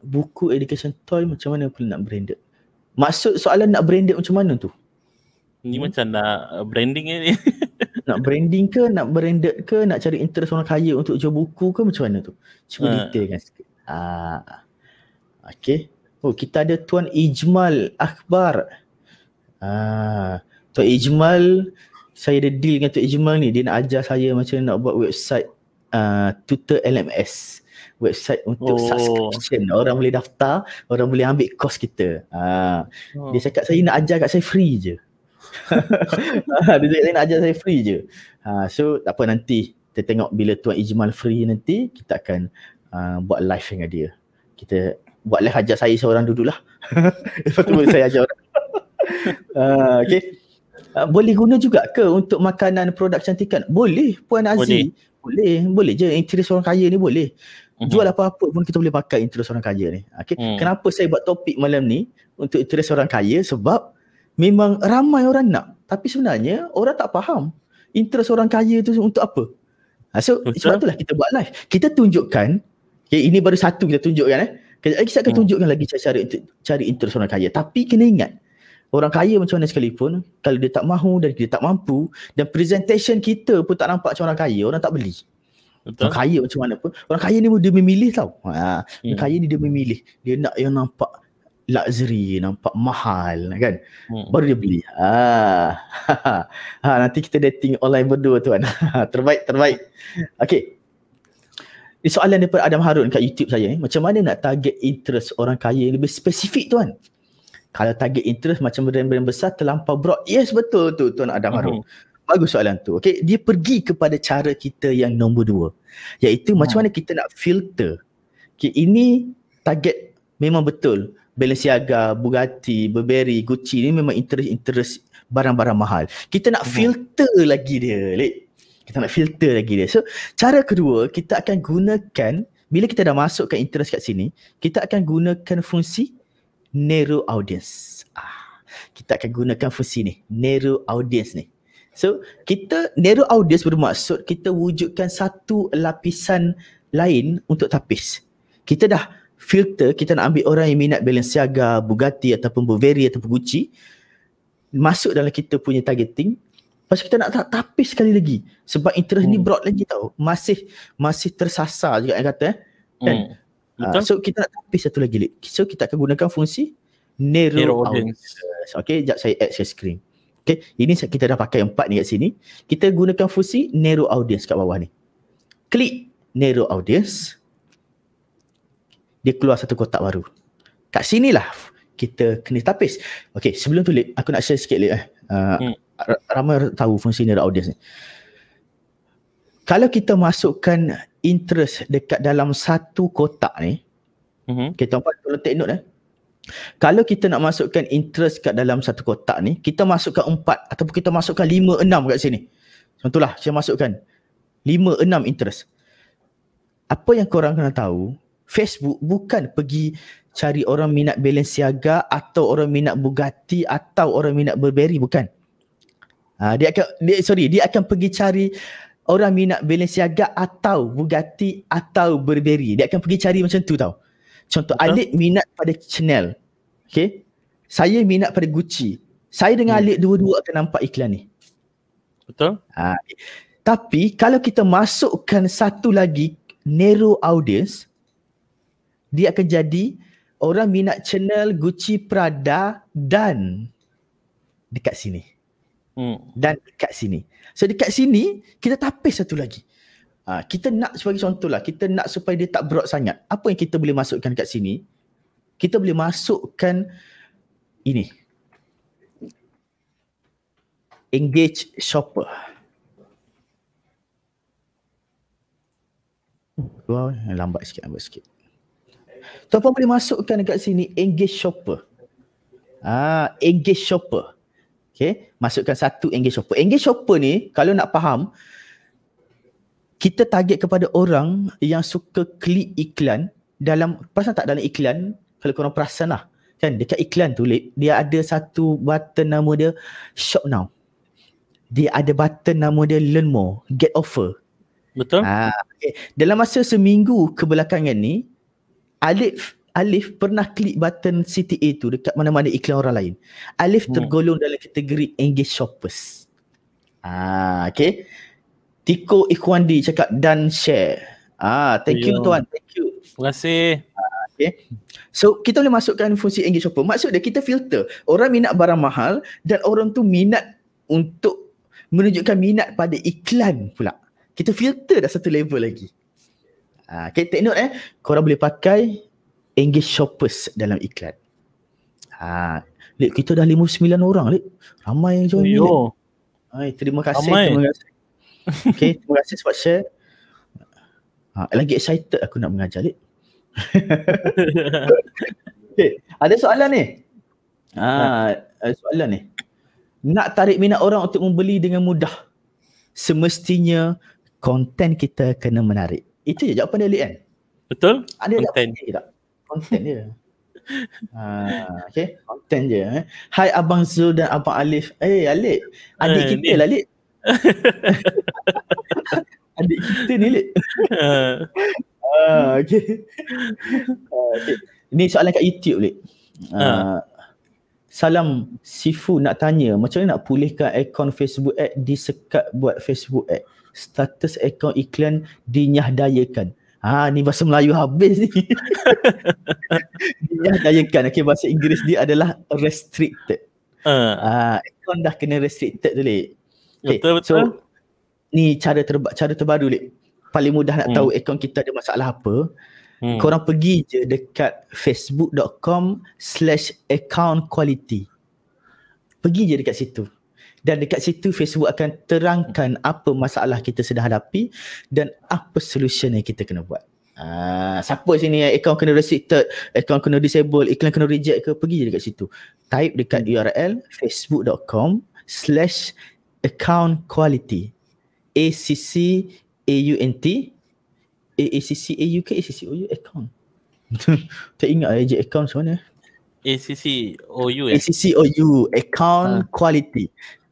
buku education toy macam mana pula nak branded maksud soalan nak branded macam mana tu Ni hmm. macam nak uh, branding ni. nak branding ke, nak branded ke, nak cari interest orang kaya untuk jual buku ke macam mana tu? Cuba uh. detailkan sikit. Ah. Uh. Okey. Oh, kita ada Tuan Ijmal Akbar. Ah, uh. Tuan Ijmal saya ada deal dengan Tuan Ijmal ni, dia nak ajar saya macam nak buat website uh, tutor LMS website untuk oh. subscription orang boleh daftar orang boleh ambil course kita uh, oh. dia cakap saya nak ajar kat saya free je Ah, dia cakap nak ajar saya free je. Ha, so tak apa nanti kita tengok bila Tuan Ijmal free nanti kita akan uh, buat live dengan dia. Kita buat live ajar saya seorang dululah. Lepas tu boleh saya ajar orang. uh, okay. Uh, boleh guna juga ke untuk makanan produk cantikan? Boleh Puan Aziz. Boleh. Boleh, boleh je. Interest orang kaya ni boleh. Mhm. Jual apa-apa pun kita boleh pakai interest orang kaya ni. Okay. Hmm. Kenapa saya buat topik malam ni untuk interest orang kaya sebab memang ramai orang nak tapi sebenarnya orang tak faham interest orang kaya tu untuk apa ha, so Betul. sebab itulah kita buat live kita tunjukkan okay, ini baru satu kita tunjukkan eh, eh kita akan hmm. tunjukkan lagi cara cari interest orang kaya tapi kena ingat orang kaya macam mana sekalipun kalau dia tak mahu dan dia tak mampu dan presentation kita pun tak nampak macam orang kaya orang tak beli Betul. Orang kaya macam mana pun Orang kaya ni dia memilih tau ha, hmm. Orang kaya ni dia memilih Dia nak yang nampak luxury nampak mahal kan hmm. baru dia beli ah ha nanti kita dating online berdua tuan terbaik terbaik okey ni soalan daripada Adam Harun kat YouTube saya eh. macam mana nak target interest orang kaya yang lebih spesifik tuan kalau target interest macam brand-brand besar terlampau broad yes betul tu tuan Adam Harun hmm. bagus soalan tu okey dia pergi kepada cara kita yang nombor dua iaitu hmm. macam mana kita nak filter okay, ini target memang betul Balenciaga, Bugatti, Burberry, Gucci ni memang interest-interest barang-barang mahal. Kita nak hmm. filter lagi dia. Kita nak filter lagi dia. So, cara kedua, kita akan gunakan bila kita dah masukkan interest kat sini, kita akan gunakan fungsi narrow audience. Ah, kita akan gunakan fungsi ni, narrow audience ni. So, kita narrow audience bermaksud kita wujudkan satu lapisan lain untuk tapis. Kita dah filter kita nak ambil orang yang minat Balenciaga, Bugatti ataupun Bavaria ataupun Gucci masuk dalam kita punya targeting pasal kita nak tak tapis sekali lagi sebab interest hmm. ni broad lagi tau masih masih tersasar juga yang kata eh kan uh, so kita nak tapis satu lagi lik. so kita akan gunakan fungsi narrow, audience Okay, jap saya add share screen Okay, ini kita dah pakai empat ni kat sini kita gunakan fungsi narrow audience kat bawah ni klik narrow audience dia keluar satu kotak baru. Kat sinilah kita kena tapis. Okay, sebelum tu, aku nak share sikit lagi. Eh. Uh, hmm. ramai tahu fungsi neural audience ni. Kalau kita masukkan interest dekat dalam satu kotak ni, kita mm-hmm. okay, tolong take note eh. Kalau kita nak masukkan interest kat dalam satu kotak ni, kita masukkan empat ataupun kita masukkan lima, enam kat sini. Contohlah, saya masukkan lima, enam interest. Apa yang korang kena tahu, Facebook bukan pergi cari orang minat Balenciaga atau orang minat Bugatti atau orang minat Burberry bukan. Ha, dia akan dia sorry dia akan pergi cari orang minat Balenciaga atau Bugatti atau Burberry. Dia akan pergi cari macam tu tau. Contoh huh? Alik minat pada Chanel. Okay. Saya minat pada Gucci. Saya dengan hmm. Alik dua-dua akan nampak iklan ni. Betul. Ha, tapi kalau kita masukkan satu lagi narrow audience, dia akan jadi orang minat channel Gucci Prada dan dekat sini. Hmm. Dan dekat sini. So dekat sini kita tapis satu lagi. Ha, kita nak sebagai contoh lah kita nak supaya dia tak broad sangat. Apa yang kita boleh masukkan dekat sini? Kita boleh masukkan ini. Engage shopper. Wow, eh, lambat sikit, lambat sikit. Tuan-tuan boleh masukkan dekat sini engage shopper. Ah, engage shopper. Okay, masukkan satu engage shopper. Engage shopper ni kalau nak faham, kita target kepada orang yang suka klik iklan dalam, perasan tak dalam iklan, kalau korang perasan lah. Kan, dekat iklan tu, dia ada satu button nama dia shop now. Dia ada button nama dia learn more, get offer. Betul. Ah, okay. Dalam masa seminggu kebelakangan ni, Alif Alif pernah klik button CTA tu dekat mana-mana iklan orang lain. Alif hmm. tergolong dalam kategori engage shoppers. Ah, okay. Tiko Ikhwandi cakap dan share. Ah, thank Ayo. you tuan. Thank you. Terima kasih. Ah, okay. So kita boleh masukkan fungsi engage shopper. Maksud dia kita filter orang minat barang mahal dan orang tu minat untuk menunjukkan minat pada iklan pula. Kita filter dah satu level lagi. Ah, okay, take note eh. Korang boleh pakai English shoppers dalam iklan. Ha, ah, lep, kita dah 59 orang. Lep. Ramai yang join. Yo. Hai, terima kasih. Ramai. Terima kasih. Okay, terima kasih sebab share. Ha, lagi excited aku nak mengajar. Lep. okay, ada soalan ni? Ha, ada soalan ni? Nak tarik minat orang untuk membeli dengan mudah. Semestinya konten kita kena menarik. Itu je jawapan dia Lee kan? Betul? Ada ah, Content. Ada tak? Content dia. Ha, okay, content je. Eh. Hai Abang Zul dan Abang Alif. Eh, hey, Alif. Adik uh, kita lah, Alif. Adik kita ni, Alif. uh, ah, eh. okay. Uh, okay. Ni soalan kat YouTube, Alif. Uh, uh. Salam Sifu nak tanya, macam mana nak pulihkan akaun Facebook ad sekat buat Facebook ad? status akaun iklan dinyahdayakan. Ha ni bahasa Melayu habis ni. dinyahdayakan. Okey bahasa Inggeris dia adalah restricted. Ah, uh. uh, akaun dah kena restricted dulu. Okay. Betul betul. So, ni cara terba- cara terbaru lek. Paling mudah nak hmm. tahu akaun kita ada masalah apa. Hmm. Korang pergi je dekat facebook.com slash account Pergi je dekat situ dan dekat situ Facebook akan terangkan apa masalah kita sedang hadapi dan apa solution yang kita kena buat. Uh, siapa sini yang account kena restricted, account kena disable, iklan kena reject ke, pergi je dekat situ. Type dekat URL facebook.com slash account quality. A-C-C-A-U-N-T. a c c a u ke A-C-C-O-U account? tak ingat lah account macam mana. ACCOU eh? Ya? ACCOU Account ha. Quality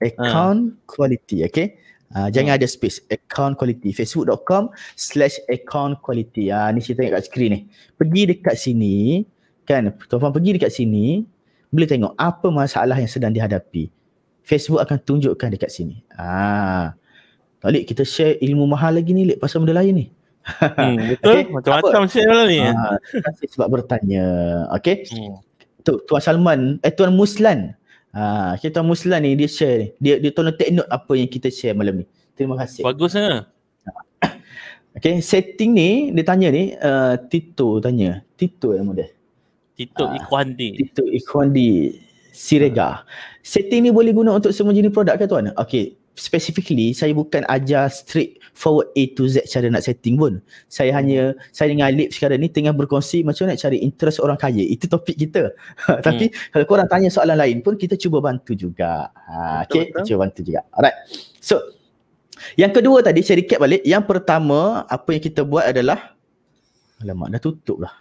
Account ha. Quality Okay uh, Jangan ha. ada space Account Quality Facebook.com Slash Account Quality uh, Ni saya tengok kat skrin ni Pergi dekat sini Kan Tuan-tuan pergi dekat sini Boleh tengok Apa masalah yang sedang dihadapi Facebook akan tunjukkan dekat sini Ah, ha. Tak kita share ilmu mahal lagi ni Lik pasal benda lain ni hmm, Betul okay. Macam-macam share malam ni kasih Sebab bertanya Okay hmm. Tuan, Tuan Salman, eh Tuan Muslan. Ha, okay, Tuan Muslan ni dia share Dia dia tolong take note apa yang kita share malam ni. Terima kasih. Bagus ha? sangat. Okay, setting ni dia tanya ni, uh, Tito tanya. Tito yang muda. Tito uh, ah, Ikhwandi. Tito Ikhwandi. Sirega. Uh. Setting ni boleh guna untuk semua jenis produk ke tuan? Okay, specifically saya bukan ajar straight forward A to Z cara nak setting pun. Saya hanya saya dengan Alip sekarang ni tengah berkongsi macam nak cari interest orang kaya. Itu topik kita. Hmm. Tapi kalau korang tanya soalan lain pun kita cuba bantu juga. Ha, okay, betul. cuba bantu juga. Alright. So, yang kedua tadi saya recap balik. Yang pertama apa yang kita buat adalah Alamak dah tutup lah.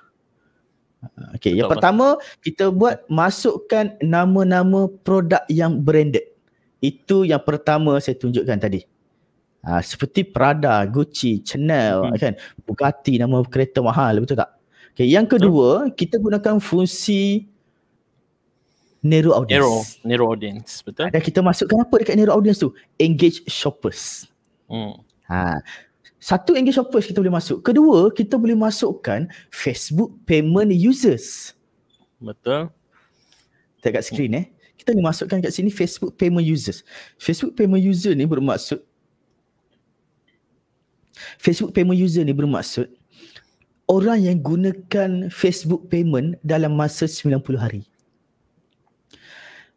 Ha, okay, yang pertama kita buat masukkan nama-nama produk yang branded. Itu yang pertama saya tunjukkan tadi. Ha, seperti Prada, Gucci, Chanel hmm. kan. Bugatti nama kereta mahal betul tak? Okay, yang kedua, hmm. kita gunakan fungsi narrow audience. Narrow, narrow audience, betul? Dan kita masukkan apa dekat narrow audience tu? Engage shoppers. Hmm. Ha. Satu engage shoppers kita boleh masuk. Kedua, kita boleh masukkan Facebook payment users. Betul. Tengok kat skrin eh kita masukkan kat sini Facebook payment users. Facebook payment user ni bermaksud Facebook payment user ni bermaksud orang yang gunakan Facebook payment dalam masa 90 hari.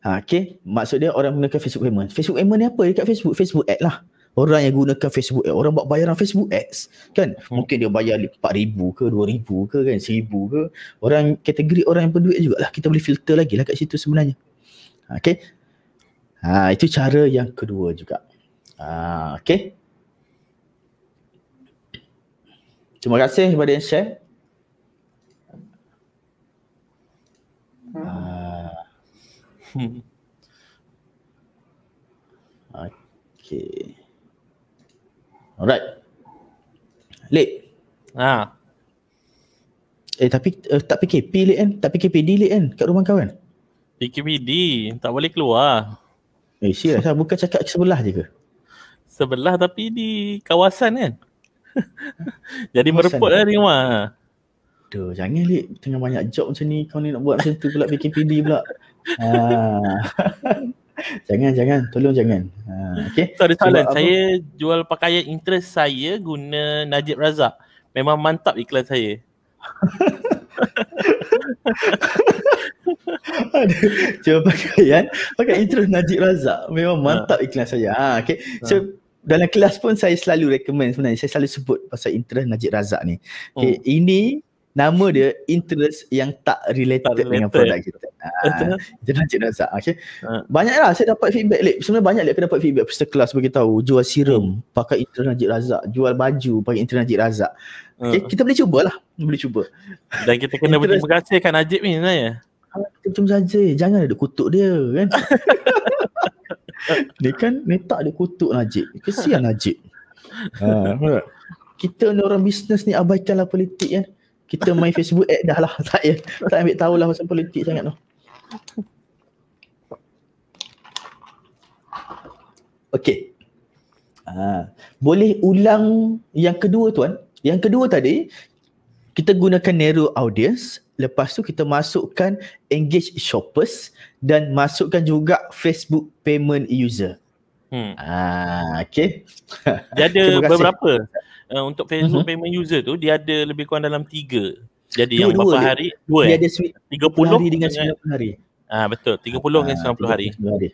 Ha, okay. Maksud dia orang gunakan Facebook payment. Facebook payment ni apa dekat Facebook? Facebook ad lah. Orang yang gunakan Facebook ad. Orang buat bayaran Facebook ads. Kan? Hmm. Mungkin dia bayar RM4,000 ke RM2,000 ke kan? RM1,000 ke. Orang kategori orang yang berduit jugalah. Kita boleh filter lagi lah kat situ sebenarnya. Okay. Ha, itu cara yang kedua juga. Ha, okay. Terima kasih kepada yang share. Hmm. Ha. okay. Alright. Lek. Ha. Eh tapi uh, tak PKP Lek kan? Tak PKP D kan? Kat rumah kau kan? PKPD tak boleh keluar. Eh siap saya bukan cakap sebelah je ke? Sebelah tapi di kawasan kan. Jadi merepot lah rumah. Duh, jangan lik tengah banyak job macam ni kau ni nak buat macam tu pula PKPD pula. ha. jangan jangan tolong jangan. Ha okey. Tak ada soalan. Apa? Saya jual pakaian interest saya guna Najib Razak. Memang mantap iklan saya. Cuma pakaian Pakai intro Najib Razak Memang ha. mantap iklan saya ha, okay. Ha. So dalam kelas pun saya selalu recommend sebenarnya Saya selalu sebut pasal interest Najib Razak ni okay, oh. Ini nama dia interest yang tak related, tak related. dengan produk kita Itu ha, Najib Razak okay. ha. Banyak lah saya dapat feedback like, Sebenarnya banyak lah like, dapat feedback Pusat kelas beritahu Jual serum hmm. pakai interest Najib Razak Jual baju pakai interest Najib Razak Okay, uh. Ha. kita boleh cubalah. Boleh cuba. Dan kita kena berterima kasih kan Najib ni sebenarnya. Ah, kita cuma saja. Jangan ada kutuk dia kan. dia kan ni tak ada kutuk Najib. Kesian Najib. Ha, kita ni orang bisnes ni abaikanlah politik kan. Kita main Facebook ad dah lah. Tak, ya. tak ambil lah pasal politik sangat tu. Okay. Ha. Boleh ulang yang kedua tuan? Yang kedua tadi, kita gunakan narrow audience. Lepas tu kita masukkan engage shoppers dan masukkan juga Facebook payment user. Hmm. Ah, okay. Dia ada beberapa uh, untuk Facebook uh-huh. payment user tu, dia ada lebih kurang dalam tiga. Jadi dua, yang berapa dua, hari? Dua. Dia, dua, dia eh? ada 30 hari dengan 90 hari. Ah betul, 30 ah, dengan 90 hari. hari.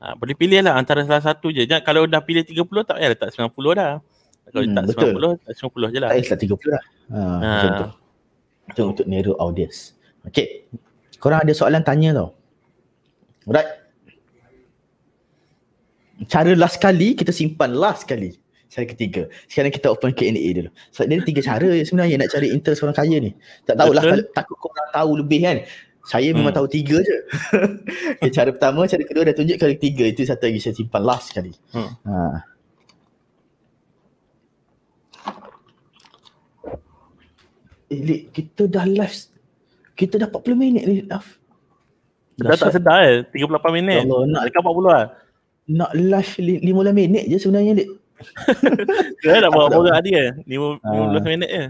Ah, boleh pilih lah antara salah satu je. Jangan, kalau dah pilih 30 tak payah letak 90 dah. Kalau hmm, tak betul. 90, tak 90 je lah. Tak kisah 30 lah. Ha, ha. Macam untuk narrow audience. Okay. Korang ada soalan tanya tau. Alright. Cara last kali, kita simpan last kali. Cara ketiga. Sekarang kita open Q&A dulu. So, ini tiga cara sebenarnya nak cari interest orang kaya ni. Tak tahulah, kalau, takut korang tahu lebih kan. Saya memang hmm. tahu tiga je. okay, cara pertama, cara kedua dah tunjuk. kali tiga itu satu lagi saya simpan last sekali. Hmm. Ha. Eh, Lik, kita dah live. Kita dah 40 minit ni, Laf. Dah tak sedar eh. 38 minit. Kalau ya nak, nak dekat 40 lah. Nak live li, 15 minit je sebenarnya, Lik. Saya nak buat apa tadi ke? Eh. 15 ah. minit je. Eh.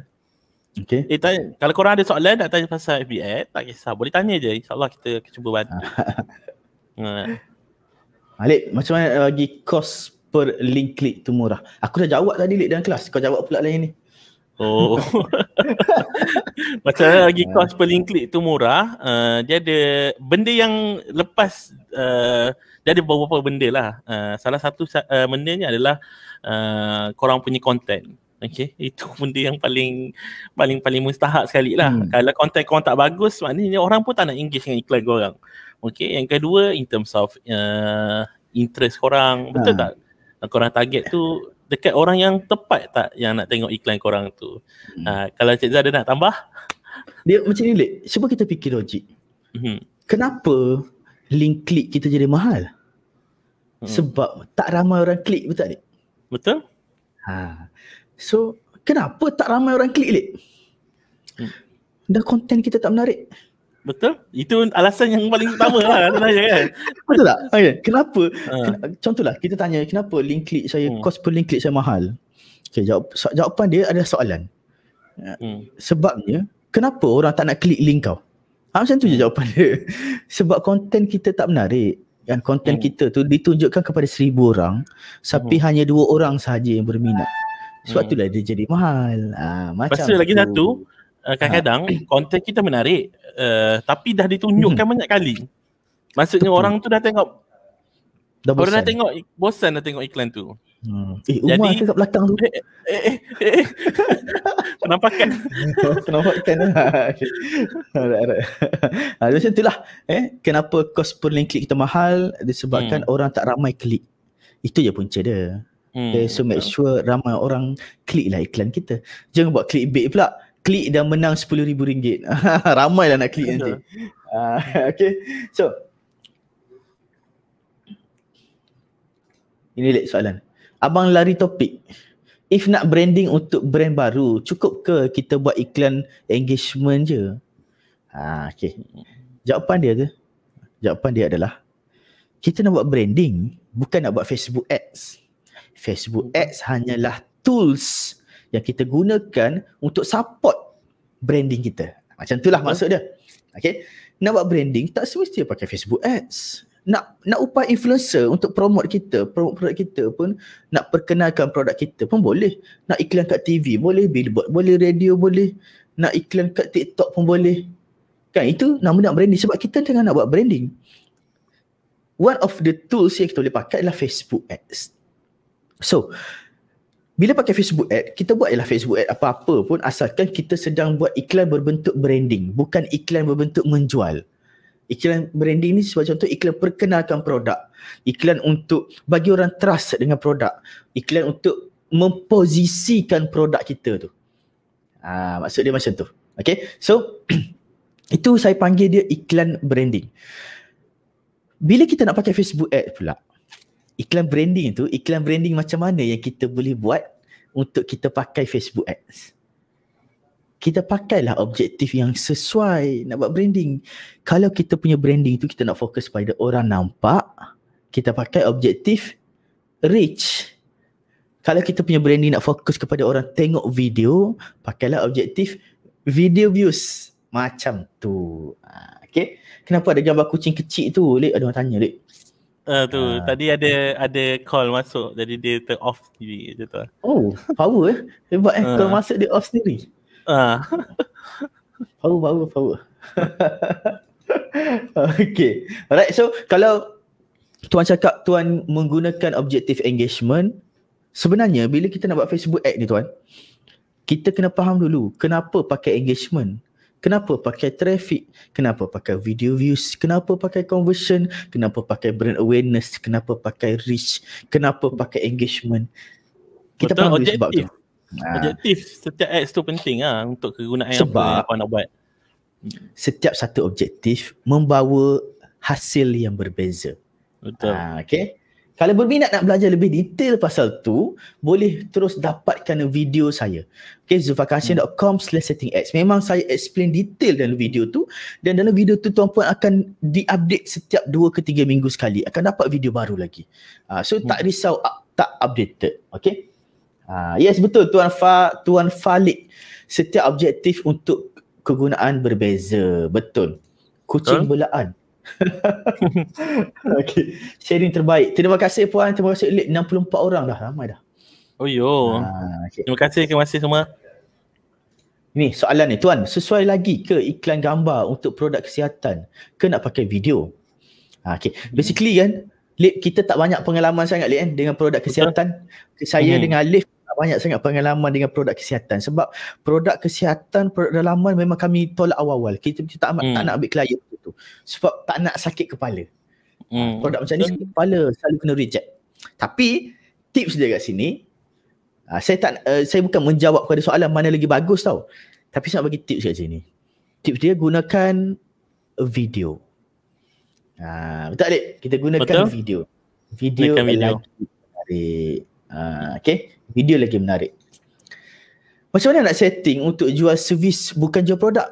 Okay. Eh, tanya, kalau korang ada soalan nak tanya pasal FBF, tak kisah. Boleh tanya je. InsyaAllah kita akan cuba bantu. ha. Ah. Alik, ah, macam mana bagi kos per link klik tu murah? Aku dah jawab tadi, Lik, dalam kelas. Kau jawab pula lain ni. Oh. Macam lagi kos paling klik tu murah, uh, dia ada benda yang lepas uh, dia ada beberapa benda lah. Uh, salah satu uh, benda ni adalah uh, korang punya content. Okay, itu benda yang paling paling paling mustahak sekali lah. Hmm. Kalau konten korang tak bagus, maknanya orang pun tak nak engage dengan iklan korang. Okay, yang kedua in terms of uh, interest korang, betul ha. tak? Korang target tu dekat orang yang tepat tak yang nak tengok iklan korang tu? Hmm. Uh, kalau Cik Zah nak tambah? Dia macam ni, Lik. Cuba kita fikir logik. Hmm. Kenapa link klik kita jadi mahal? Hmm. Sebab tak ramai orang klik, betul tak, Betul. Ha. So, kenapa tak ramai orang klik, Lik? Hmm. Dah konten kita tak menarik. Betul? Itu alasan yang paling utama lah kan. Betul tak? Okay. Kenapa? Ha. Ken- contohlah kita tanya kenapa link click saya, hmm. cost per link click saya mahal? Okay, jawab, so- jawapan dia adalah soalan. Ya, hmm. Sebabnya, kenapa orang tak nak klik link kau? Ha, macam tu je hmm. jawapan dia. Sebab konten kita tak menarik. Dan konten hmm. kita tu ditunjukkan kepada seribu orang. Tapi hmm. hanya dua orang sahaja yang berminat. Sebab hmm. lah dia jadi mahal. Ha, macam Pasal tu. lagi satu, Eh, kadang-kadang ha. Ah, konten kita menarik uh, tapi dah ditunjukkan hmm. banyak kali. Maksudnya Betul. orang tu dah tengok dah bosan. Orang dah tengok bosan dah tengok iklan tu. Hmm. Eh, Umar Jadi, kat belakang tu. Eh, eh, eh, eh. Kenapa kan? Kenapa kan? Ha, macam tu lah. Eh, kenapa kos per link klik kita mahal disebabkan hmm. orang tak ramai klik. Itu je punca dia. Hmm. Okay, eh, so make sure ramai orang klik lah iklan kita. Jangan buat clickbait pula klik dan menang rm Ramai lah nak klik nanti. Uh, okay. So. Ini lagi soalan. Abang lari topik. If nak branding untuk brand baru, cukup ke kita buat iklan engagement je? Ha, okay. Jawapan dia tu. Jawapan dia adalah. Kita nak buat branding. Bukan nak buat Facebook ads. Facebook ads hanyalah tools yang kita gunakan untuk support branding kita. Macam itulah hmm. maksud dia. Okay. Nak buat branding tak semestinya pakai Facebook ads. Nak nak upah influencer untuk promote kita, promote produk kita pun nak perkenalkan produk kita pun boleh. Nak iklan kat TV boleh, billboard boleh, radio boleh. Nak iklan kat TikTok pun boleh. Kan itu nama nak branding sebab kita tengah nak buat branding. One of the tools yang kita boleh pakai adalah Facebook ads. So, bila pakai Facebook ad, kita buat ialah Facebook ad apa-apa pun asalkan kita sedang buat iklan berbentuk branding, bukan iklan berbentuk menjual. Iklan branding ni sebagai contoh iklan perkenalkan produk, iklan untuk bagi orang trust dengan produk, iklan untuk memposisikan produk kita tu. Ah, ha, maksud dia macam tu. Okay, so itu saya panggil dia iklan branding. Bila kita nak pakai Facebook ad pula, iklan branding itu, iklan branding macam mana yang kita boleh buat untuk kita pakai Facebook Ads. Kita pakailah objektif yang sesuai nak buat branding. Kalau kita punya branding itu kita nak fokus pada orang nampak, kita pakai objektif reach. Kalau kita punya branding nak fokus kepada orang tengok video, pakailah objektif video views. Macam tu. Ah, okay. Kenapa ada gambar kucing kecil tu? Lek, ada orang tanya. Lek. Uh, tu uh. tadi ada ada call masuk jadi dia ter off TV je tu. Oh, power eh. Hebat eh uh. Ah. call masuk dia off sendiri. Ah. Uh. power power power. okay. Alright, so kalau tuan cakap tuan menggunakan objective engagement, sebenarnya bila kita nak buat Facebook ad ni tuan, kita kena faham dulu kenapa pakai engagement. Kenapa pakai traffic? Kenapa pakai video views? Kenapa pakai conversion? Kenapa pakai brand awareness? Kenapa pakai reach? Kenapa pakai engagement? Kita Betul, panggil objektif. sebab tu. Objektif ha. setiap ads tu penting lah untuk kegunaan yang apa nak buat. Setiap satu objektif membawa hasil yang berbeza. Betul. Ha, ah, okay. Kalau berminat nak belajar lebih detail pasal tu, boleh terus dapatkan video saya. Okay, zufakasin.com slash setting ads. Memang saya explain detail dalam video tu. Dan dalam video tu, tuan puan akan diupdate setiap dua ke 3 minggu sekali. Akan dapat video baru lagi. Uh, so, hmm. tak risau ah, tak updated. Okay. Uh, yes, betul. Tuan, Fa, tuan Falik. Setiap objektif untuk kegunaan berbeza. Betul. Kucing huh? belaan. okay. Sharing terbaik. Terima kasih puan, terima kasih Lip. 64 orang dah, ramai dah. Oh yo. Ha, ah, okay. Terima kasih terima kasih semua. Ni soalan ni tuan, sesuai lagi ke iklan gambar untuk produk kesihatan ke nak pakai video? Ha, ah, okay. Basically kan, Lip kita tak banyak pengalaman sangat Lip kan dengan produk kesihatan. Betul. Saya hmm. dengan Lip banyak sangat pengalaman dengan produk kesihatan sebab produk kesihatan produk dalaman memang kami tolak awal-awal kita, kita tak, hmm. tak nak ambil klien itu sebab tak nak sakit kepala hmm. produk macam ni sakit kepala selalu kena reject tapi tips dia kat sini ah, saya tak uh, saya bukan menjawab kepada soalan mana lagi bagus tau tapi saya nak bagi tips kat sini tips dia gunakan video ha, betul tak kita gunakan betul? video video, gunakan video. Lagi. Uh, okay video lagi menarik. Macam mana nak setting untuk jual servis bukan jual produk?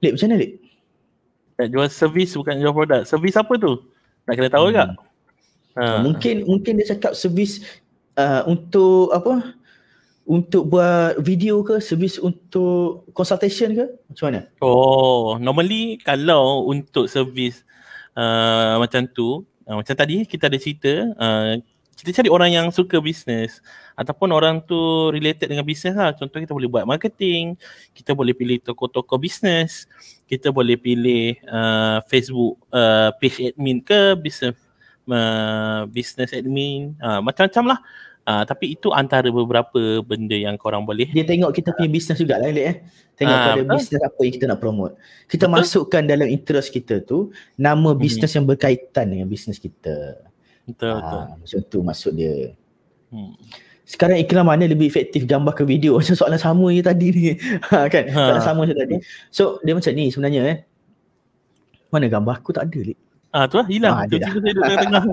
Lek, macam mana Lek? Eh, nak jual servis bukan jual produk. Servis apa tu? Nak kena tahu hmm. tak? Ha. Mungkin mungkin dia cakap servis uh, untuk apa? Untuk buat video ke? Servis untuk consultation ke? Macam mana? Oh, normally kalau untuk servis uh, macam tu, uh, macam tadi kita ada cerita uh, kita cari orang yang suka bisnes ataupun orang tu related dengan bisnes lah. Contoh kita boleh buat marketing, kita boleh pilih toko-toko bisnes, kita boleh pilih uh, Facebook uh, page admin ke bisnes uh, business admin uh, macam-macam lah uh, tapi itu antara beberapa benda yang korang boleh dia tengok kita punya bisnes juga lah Elik eh tengok uh, ah, pada bisnes apa yang kita nak promote kita betul? masukkan dalam interest kita tu nama mhm. bisnes hmm. yang berkaitan dengan bisnes kita Betul, ha, betul. Macam tu maksud dia. Hmm. Sekarang iklan mana lebih efektif gambar ke video? Macam soalan sama je tadi ni. Ha, kan? Ha. Soalan sama je tadi. So dia macam ni sebenarnya eh. Mana gambar aku tak ada ni. Ah tu lah hilang. Ha, Tiba-tiba lah. saya duduk tengah-tengah.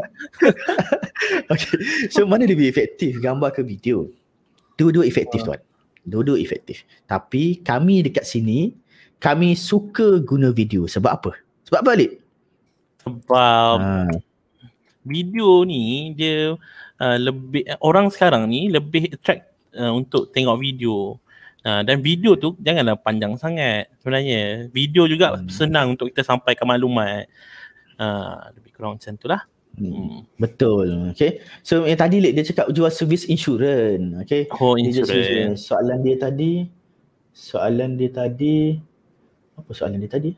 okay. So mana lebih efektif gambar ke video? Dua-dua efektif ah. tuan. Dua-dua efektif. Tapi kami dekat sini, kami suka guna video. Sebab apa? Sebab apa Sebab. Ha video ni dia uh, lebih orang sekarang ni lebih attract uh, untuk tengok video. Uh, dan video tu janganlah panjang sangat sebenarnya. Video juga hmm. senang untuk kita sampaikan maklumat. Uh, lebih kurang macam tu lah. Hmm. hmm. Betul. Okay. So yang eh, tadi Lik, dia cakap jual servis insurans. Okay. Oh, insurans. Soalan dia tadi. Soalan dia tadi. Apa soalan dia tadi?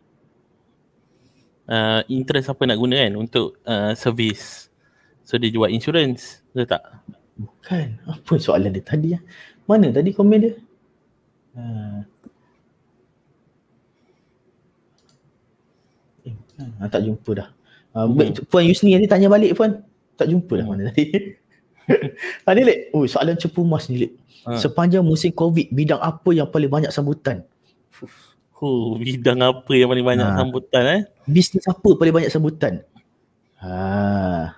uh, interest apa nak guna kan untuk uh, servis. So dia jual insurance, betul tak? Bukan. Apa soalan dia tadi? Ah? Mana tadi komen dia? Ha. Eh, ah, tak jumpa dah. Uh, hmm. Puan Yusni tadi tanya balik pun. Tak jumpa dah hmm. mana tadi. ha, ni, Oh, soalan cepu mas ni, ha. Sepanjang musim COVID, bidang apa yang paling banyak sambutan? Oh, bidang apa yang paling banyak ha. sambutan eh? Bisnes apa paling banyak sambutan? Ha.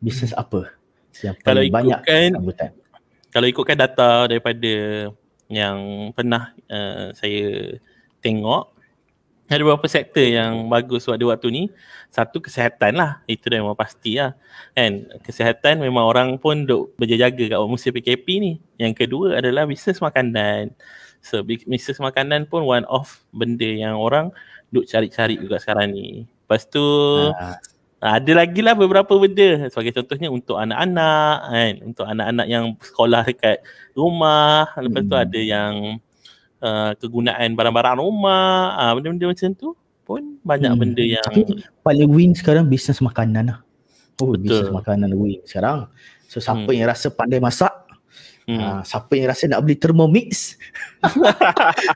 Bisnes apa yang paling kalau banyak sambutan? Kalau ikutkan data daripada yang pernah uh, saya tengok ada beberapa sektor yang bagus pada waktu ni satu kesihatan lah itu dah memang pasti lah and kesihatan memang orang pun duk berjaga kat musim PKP ni yang kedua adalah bisnes makanan So bisnes makanan pun one of benda yang orang duk cari-cari juga sekarang ni. Lepas tu ha. ada lagi lah beberapa benda. Sebagai contohnya untuk anak-anak kan. Untuk anak-anak yang sekolah dekat rumah. Lepas hmm. tu ada yang uh, kegunaan barang-barang rumah. Uh, benda-benda macam tu pun banyak hmm. benda yang. Tapi paling win sekarang bisnes makanan lah. Oh bisnes makanan win sekarang. So siapa hmm. yang rasa pandai masak Hmm. Ha, siapa yang rasa nak beli Thermomix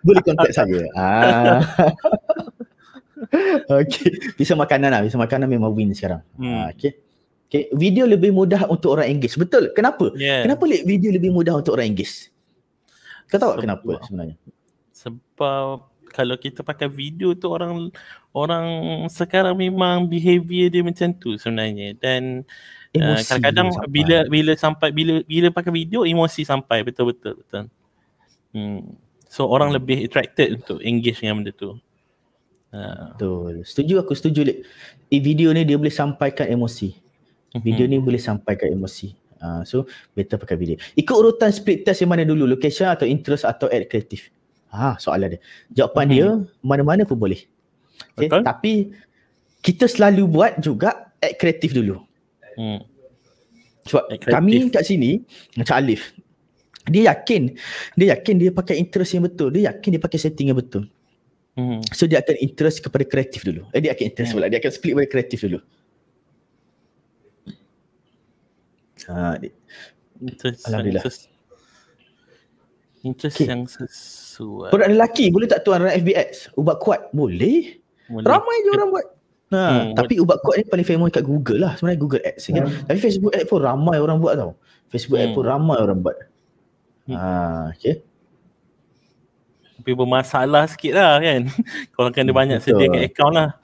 boleh kontak saya. Ha. Ah. okay. Bisa makanan lah. Bisa makanan memang win sekarang. Ah, hmm. Ha, okay. okay. Video lebih mudah untuk orang engage. Betul. Kenapa? Yeah. Kenapa video lebih mudah untuk orang engage? Kau tahu sebab, kenapa sebenarnya? Sebab kalau kita pakai video tu orang orang sekarang memang behavior dia macam tu sebenarnya. Dan emosi eh, kadang-kadang bila bila sampai bila bila pakai video emosi sampai betul betul betul hmm. so orang hmm. lebih attracted untuk engage dengan benda tu ha. betul setuju aku setuju like, eh, video ni dia boleh sampaikan emosi video mm-hmm. ni boleh sampaikan emosi uh, so better pakai video ikut urutan split test yang mana dulu location atau interest atau ad kreatif ha soalan dia jawapan mm-hmm. dia hmm. mana-mana pun boleh okay? tapi kita selalu buat juga ad kreatif dulu Hmm. Sebab Effective. kami kat sini macam Alif. Dia yakin, dia yakin dia pakai interest yang betul. Dia yakin dia pakai setting yang betul. Hmm. So dia akan interest kepada kreatif dulu. Eh dia akan interest hmm. pula. Dia akan split kepada kreatif dulu. Ha, dia. interest Alhamdulillah. Interest okay. yang sesuai. Kau nak lelaki boleh tak tuan run FBX? Ubat kuat? Boleh. boleh. Ramai je orang buat. Nah, ha, hmm. tapi ubat kuat ni paling famous kat Google lah sebenarnya Google Ads kan. Hmm. Tapi Facebook Ads pun ramai orang buat tau. Facebook hmm. Ads pun ramai orang buat. Hmm. Ha, okey. Tapi bermasalah sikit lah kan. Kau akan ada banyak Betul. sediakan account lah.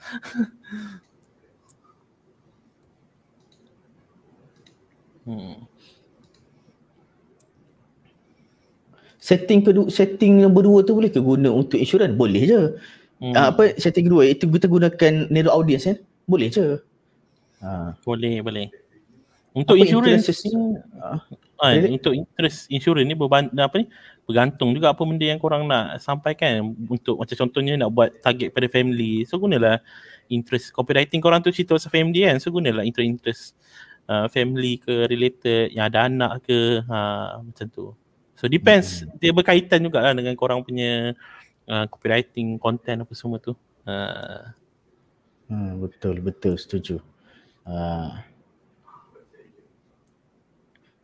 Hmm. Setting kedua, setting nombor dua tu boleh ke guna untuk insurans? Boleh je hmm. uh, apa setting kedua itu kita gunakan narrow audience ya boleh je uh. boleh boleh untuk apa insurance ah uh, untuk interest insurance ni berban, apa ni bergantung juga apa benda yang korang nak sampaikan untuk macam contohnya nak buat target pada family so gunalah interest copywriting korang tu cerita pasal family kan so gunalah interest interest uh, ah, family ke related yang ada anak ke ha, macam tu so depends hmm. dia berkaitan jugalah dengan korang punya Ah, copywriting content apa semua tu. Uh. Hmm, betul betul setuju. Uh.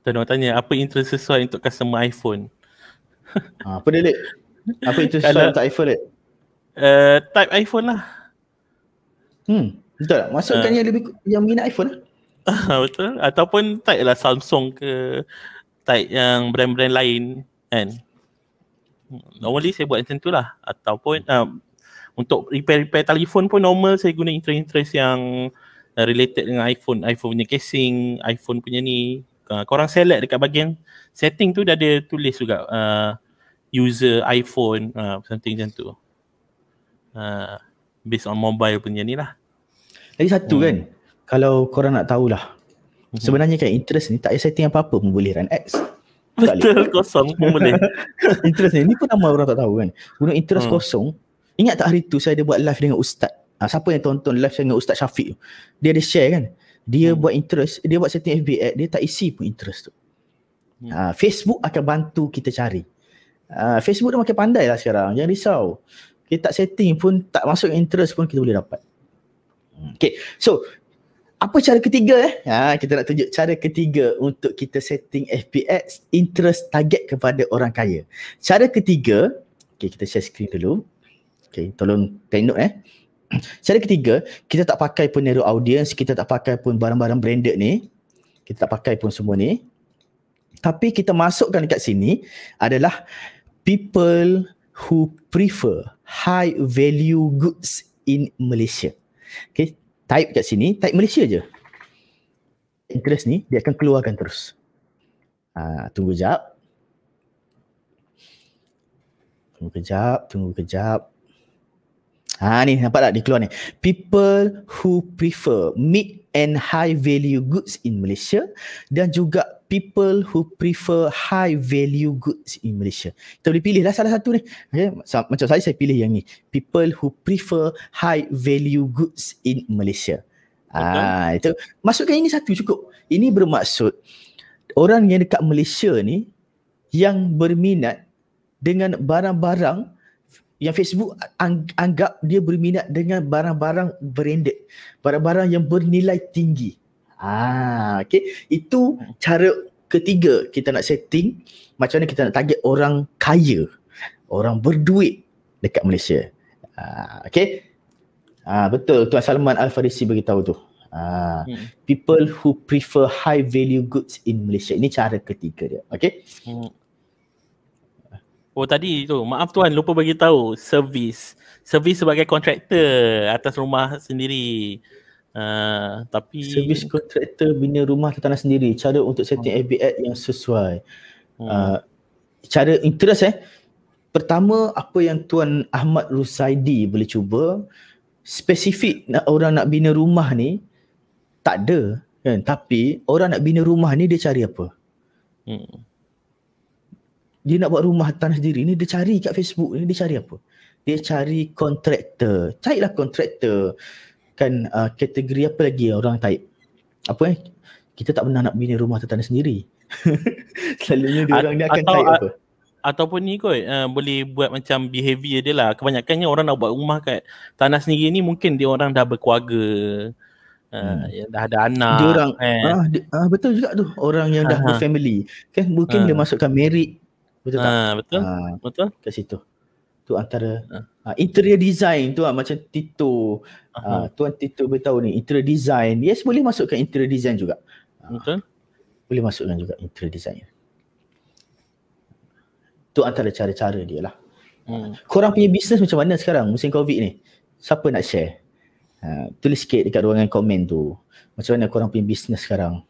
Tuan tanya apa interest sesuai untuk customer iPhone? Ha, apa dia, Lik? Apa interest sesuai untuk iPhone, Lik? Uh, type iPhone lah. Hmm, betul tak? Masukkan uh. yang lebih yang minat iPhone lah. betul. Ataupun type lah Samsung ke type yang brand-brand lain kan normally saya buat macam tu lah ataupun uh, untuk repair-repair telefon pun normal saya guna interest-interest yang uh, related dengan iPhone, iPhone punya casing, iPhone punya ni uh, korang select dekat bahagian setting tu dah ada tulis juga uh, user iPhone uh, something macam tu uh, based on mobile punya ni lah lagi satu hmm. kan kalau korang nak tahulah hmm. sebenarnya kan interest ni tak payah setting apa-apa pun boleh run X Betul kosong pun boleh. interest ni. Ni pun nama orang tak tahu kan. Gunung interest hmm. kosong. Ingat tak hari tu saya ada buat live dengan ustaz. Ha, siapa yang tonton live saya dengan ustaz Syafiq tu. Dia ada share kan. Dia hmm. buat interest. Dia buat setting FB Dia tak isi pun interest tu. Hmm. Ha, Facebook akan bantu kita cari. Ha, Facebook dah makin pandai lah sekarang. Jangan risau. Kita tak setting pun tak masuk interest pun kita boleh dapat. Hmm, okay. So apa cara ketiga eh? Ha, kita nak tunjuk cara ketiga untuk kita setting FPX interest target kepada orang kaya. Cara ketiga, okay, kita share screen dulu. Okay, tolong take note eh. Cara ketiga, kita tak pakai pun narrow audience, kita tak pakai pun barang-barang branded ni. Kita tak pakai pun semua ni. Tapi kita masukkan dekat sini adalah people who prefer high value goods in Malaysia. Okay, type kat sini, type Malaysia je. Interest ni dia akan keluarkan terus. Ha, tunggu jap. Tunggu kejap, tunggu kejap. Ha ni nampak tak dia keluar ni. People who prefer mid and high value goods in Malaysia dan juga people who prefer high value goods in Malaysia. Kita boleh pilih lah salah satu ni. Okay. macam saya, saya pilih yang ni. People who prefer high value goods in Malaysia. Ah, itu Maksudkan ini satu cukup. Ini bermaksud orang yang dekat Malaysia ni yang berminat dengan barang-barang yang Facebook anggap dia berminat dengan barang-barang branded. Barang-barang yang bernilai tinggi. Ah, okay. Itu hmm. cara ketiga kita nak setting macam mana kita nak target orang kaya, orang berduit dekat Malaysia. Ah, okay. Ah, betul Tuan Salman Al-Farisi beritahu tu. Uh, hmm. people who prefer high value goods in Malaysia. Ini cara ketiga dia. Okay. Hmm. Oh tadi tu, maaf tuan lupa bagi tahu servis Service sebagai kontraktor atas rumah sendiri. Ah, tapi service contractor bina rumah tu tanah sendiri cara untuk setting hmm. Ah. FBX yang sesuai hmm. uh, cara interest eh pertama apa yang tuan Ahmad Rusaidi boleh cuba spesifik nak orang nak bina rumah ni tak ada kan tapi orang nak bina rumah ni dia cari apa hmm dia nak buat rumah tanah sendiri ni dia cari kat Facebook ni dia cari apa dia cari kontraktor carilah kontraktor kan uh, kategori apa lagi orang taip apa eh kita tak pernah nak bina rumah tetangga sendiri selalunya dia orang ni akan taip apa ataupun ni kot uh, boleh buat macam behavior dia lah kebanyakannya orang nak buat rumah kat tanah sendiri ni mungkin dia orang dah berkeluarga uh, hmm. yang dah ada anak dia orang eh. ah, dia, ah, betul juga tu orang yang dah berfamily okay mungkin hmm. ah. dia masukkan married betul ah, tak betul ah, betul kat situ tu antara ah. Ah, interior design tu lah, macam Tito uh-huh. uh, 22 ni interior design yes boleh masukkan interior design juga ah, betul uh, boleh masukkan juga interior design tu antara cara-cara dia lah hmm. korang punya bisnes macam mana sekarang musim covid ni siapa nak share uh, tulis sikit dekat ruangan komen tu macam mana korang punya bisnes sekarang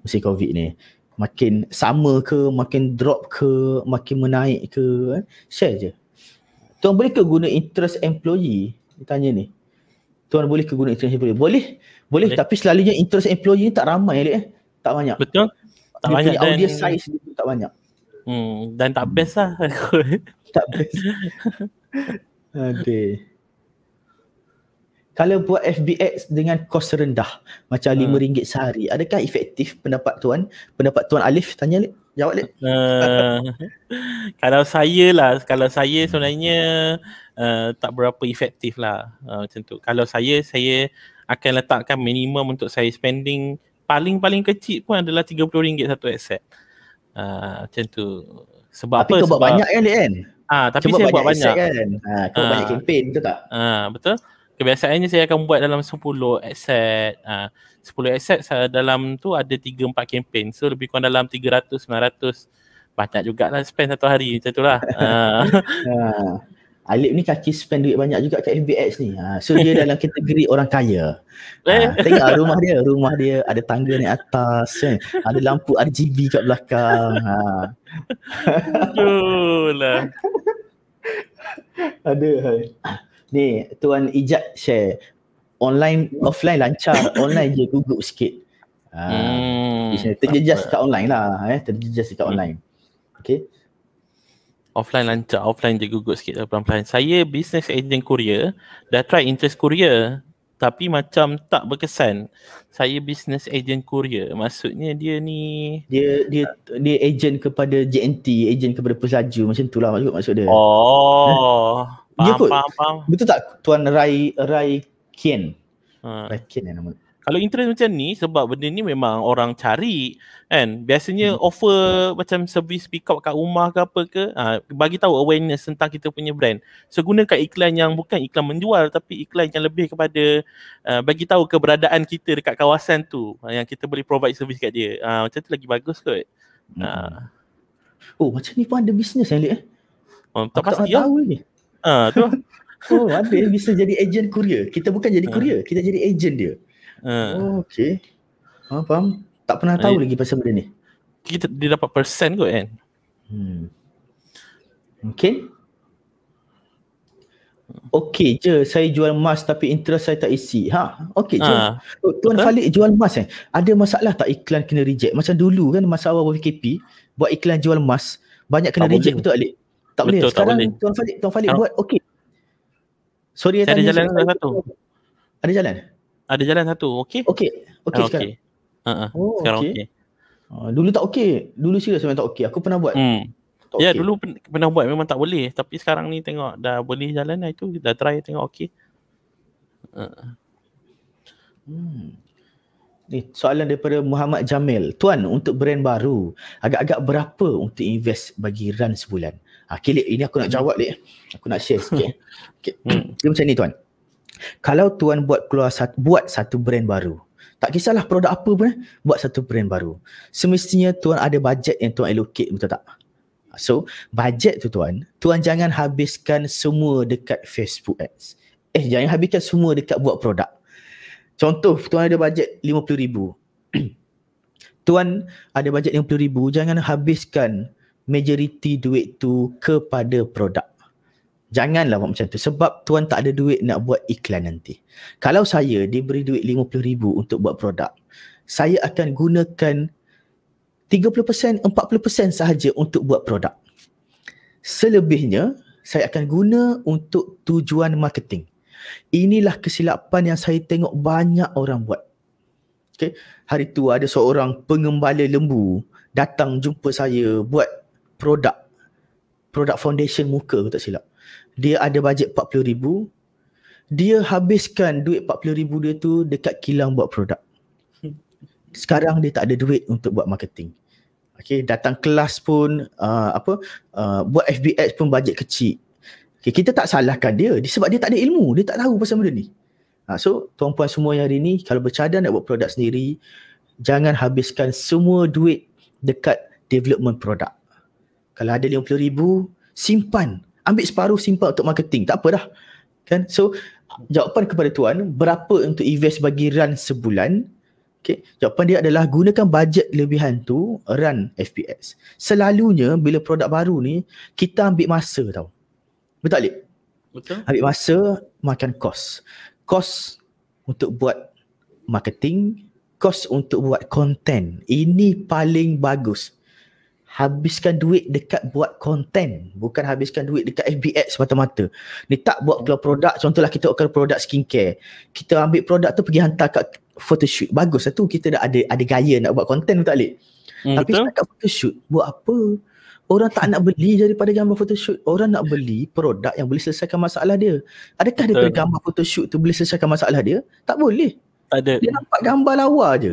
musim covid ni makin sama ke makin drop ke makin menaik ke eh? share je tuan boleh ke guna interest employee tanya ni tuan boleh guna internship boleh boleh boleh tapi selalunya interest employee ni tak ramai dia eh tak banyak betul tak dia banyak dan audience size dia tak banyak hmm dan tak best lah tak best Adeh. kalau buat FBX dengan kos rendah macam RM5 hmm. sehari adakah efektif pendapat tuan pendapat tuan Alif tanya Jawab balik. Uh, eh, kalau saya lah, kalau saya sebenarnya uh, tak berapa efektif lah uh, macam tu. Kalau saya, saya akan letakkan minimum untuk saya spending paling-paling kecil pun adalah RM30 satu headset. Uh, macam tu. Sebab tapi apa? Kan, ah, tapi kau buat banyak kan, Lian? Ah, tapi Cuma saya buat banyak. Kan? Ah, kau banyak ah. kempen tu tak? Ah, betul kebiasaannya saya akan buat dalam 10 asset ha, uh, 10 asset dalam tu ada 3 4 kempen so lebih kurang dalam 300 900 banyak jugaklah spend satu hari macam itulah ha. ha Alip ni kaki spend duit banyak juga kat FBX ni. Ha, so dia dalam kategori orang kaya. Ha, eh. tengok lah rumah dia, rumah dia ada tangga ni atas kan. Ada lampu RGB kat belakang. Ha. Betul lah. ada. Hai. Ni tuan Ijat share online offline lancar online je Google sikit. Ah, hmm. terjejas dekat online lah eh, terjejas dekat hmm. online. Okay Offline lancar, offline je Google sikit lah pelan-pelan. Saya business agent Korea, dah try interest Korea tapi macam tak berkesan. Saya business agent Korea. Maksudnya dia ni dia dia dia agent kepada JNT, agent kepada pesaju macam itulah maksud maksud dia. Oh. Eh? Ya faham, kot. faham, faham. Betul tak Tuan Rai Rai Kien? Ha. Rai Kien yang lah nama. Kalau interest macam ni sebab benda ni memang orang cari kan. Biasanya hmm. offer hmm. macam servis pick up kat rumah ke apa ke ha, bagi tahu awareness tentang kita punya brand. So gunakan iklan yang bukan iklan menjual tapi iklan yang lebih kepada uh, bagi tahu keberadaan kita dekat kawasan tu uh, yang kita boleh provide servis kat dia. Uh, macam tu lagi bagus kot. Hmm. Uh. Oh macam ni pun ada bisnes yang eh. Oh, tak Aku tak lah. tahu ni. Ah tu. Oh, ada yang bisa jadi ejen kurier. Kita bukan jadi kurier, ha. kita jadi ejen dia. Ah. Oh, okey. Ha, faham? Tak pernah tahu Ay. lagi pasal benda ni. Kita dia dapat persen kot kan. Hmm. Mungkin Okey je saya jual emas tapi interest saya tak isi. Ha, okey je. Ha. Tuan Falik jual emas eh. Ada masalah tak iklan kena reject? Macam dulu kan masa awal PKP buat iklan jual emas banyak kena tak reject boleh. betul Alik? Tak boleh. Sekarang tak Tuan Falik, Tuan Falik buat okey. Sorry. Saya ada jalan saya satu. Ada jalan? Ada jalan satu. Okey? Okey. Okey ah, sekarang. Okay. Uh-huh. Ah, ah. Oh, sekarang okey. Okay. Uh, dulu tak okey. Dulu serius memang tak okey. Aku pernah buat. Hmm. Ya, yeah, okay. dulu pen- pernah buat memang tak boleh. Tapi sekarang ni tengok dah boleh jalan lah itu. Dah try tengok okey. Hmm. Ni soalan daripada Muhammad Jamil. Tuan, untuk brand baru, agak-agak berapa untuk invest bagi run sebulan? Okay, ah, Lik. Ini aku nak jawab, Lik. Aku nak share sikit. Okay. Hmm. Dia macam ni, tuan. Kalau tuan buat keluar satu, buat satu brand baru, tak kisahlah produk apa pun, eh, buat satu brand baru. Semestinya tuan ada bajet yang tuan allocate, betul tak? So, bajet tu tuan, tuan jangan habiskan semua dekat Facebook ads. Eh, jangan habiskan semua dekat buat produk. Contoh, tuan ada bajet RM50,000. tuan ada bajet RM50,000, jangan habiskan majoriti duit tu kepada produk. Janganlah buat macam tu. Sebab tuan tak ada duit nak buat iklan nanti. Kalau saya diberi duit RM50,000 untuk buat produk, saya akan gunakan 30%, 40% sahaja untuk buat produk. Selebihnya, saya akan guna untuk tujuan marketing. Inilah kesilapan yang saya tengok banyak orang buat. Okay. Hari tu ada seorang pengembala lembu datang jumpa saya buat produk produk foundation muka aku tak silap dia ada bajet 40 ribu dia habiskan duit 40 ribu dia tu dekat kilang buat produk sekarang dia tak ada duit untuk buat marketing okay, datang kelas pun uh, apa uh, buat FBX pun bajet kecil okay, kita tak salahkan dia sebab dia tak ada ilmu dia tak tahu pasal benda ni uh, so tuan-puan semua yang hari ni kalau bercadang nak buat produk sendiri jangan habiskan semua duit dekat development produk kalau ada RM50,000 simpan ambil separuh simpan untuk marketing tak apalah kan so jawapan kepada tuan berapa untuk invest bagi run sebulan okay. jawapan dia adalah gunakan bajet lebihan tu run FPS selalunya bila produk baru ni kita ambil masa tau betul tak betul ambil masa makan kos kos untuk buat marketing kos untuk buat konten. ini paling bagus habiskan duit dekat buat konten, bukan habiskan duit dekat FBX ads mata-mata ni tak buat keluar produk contohlah kita buat produk skincare kita ambil produk tu pergi hantar kat photoshoot bagus lah tu kita dah ada ada gaya nak buat konten tak boleh hmm, tapi kat photoshoot buat apa orang tak nak beli daripada gambar photoshoot orang nak beli produk yang boleh selesaikan masalah dia adakah betul. daripada gambar photoshoot tu boleh selesaikan masalah dia tak boleh tak ada dia nampak gambar lawa je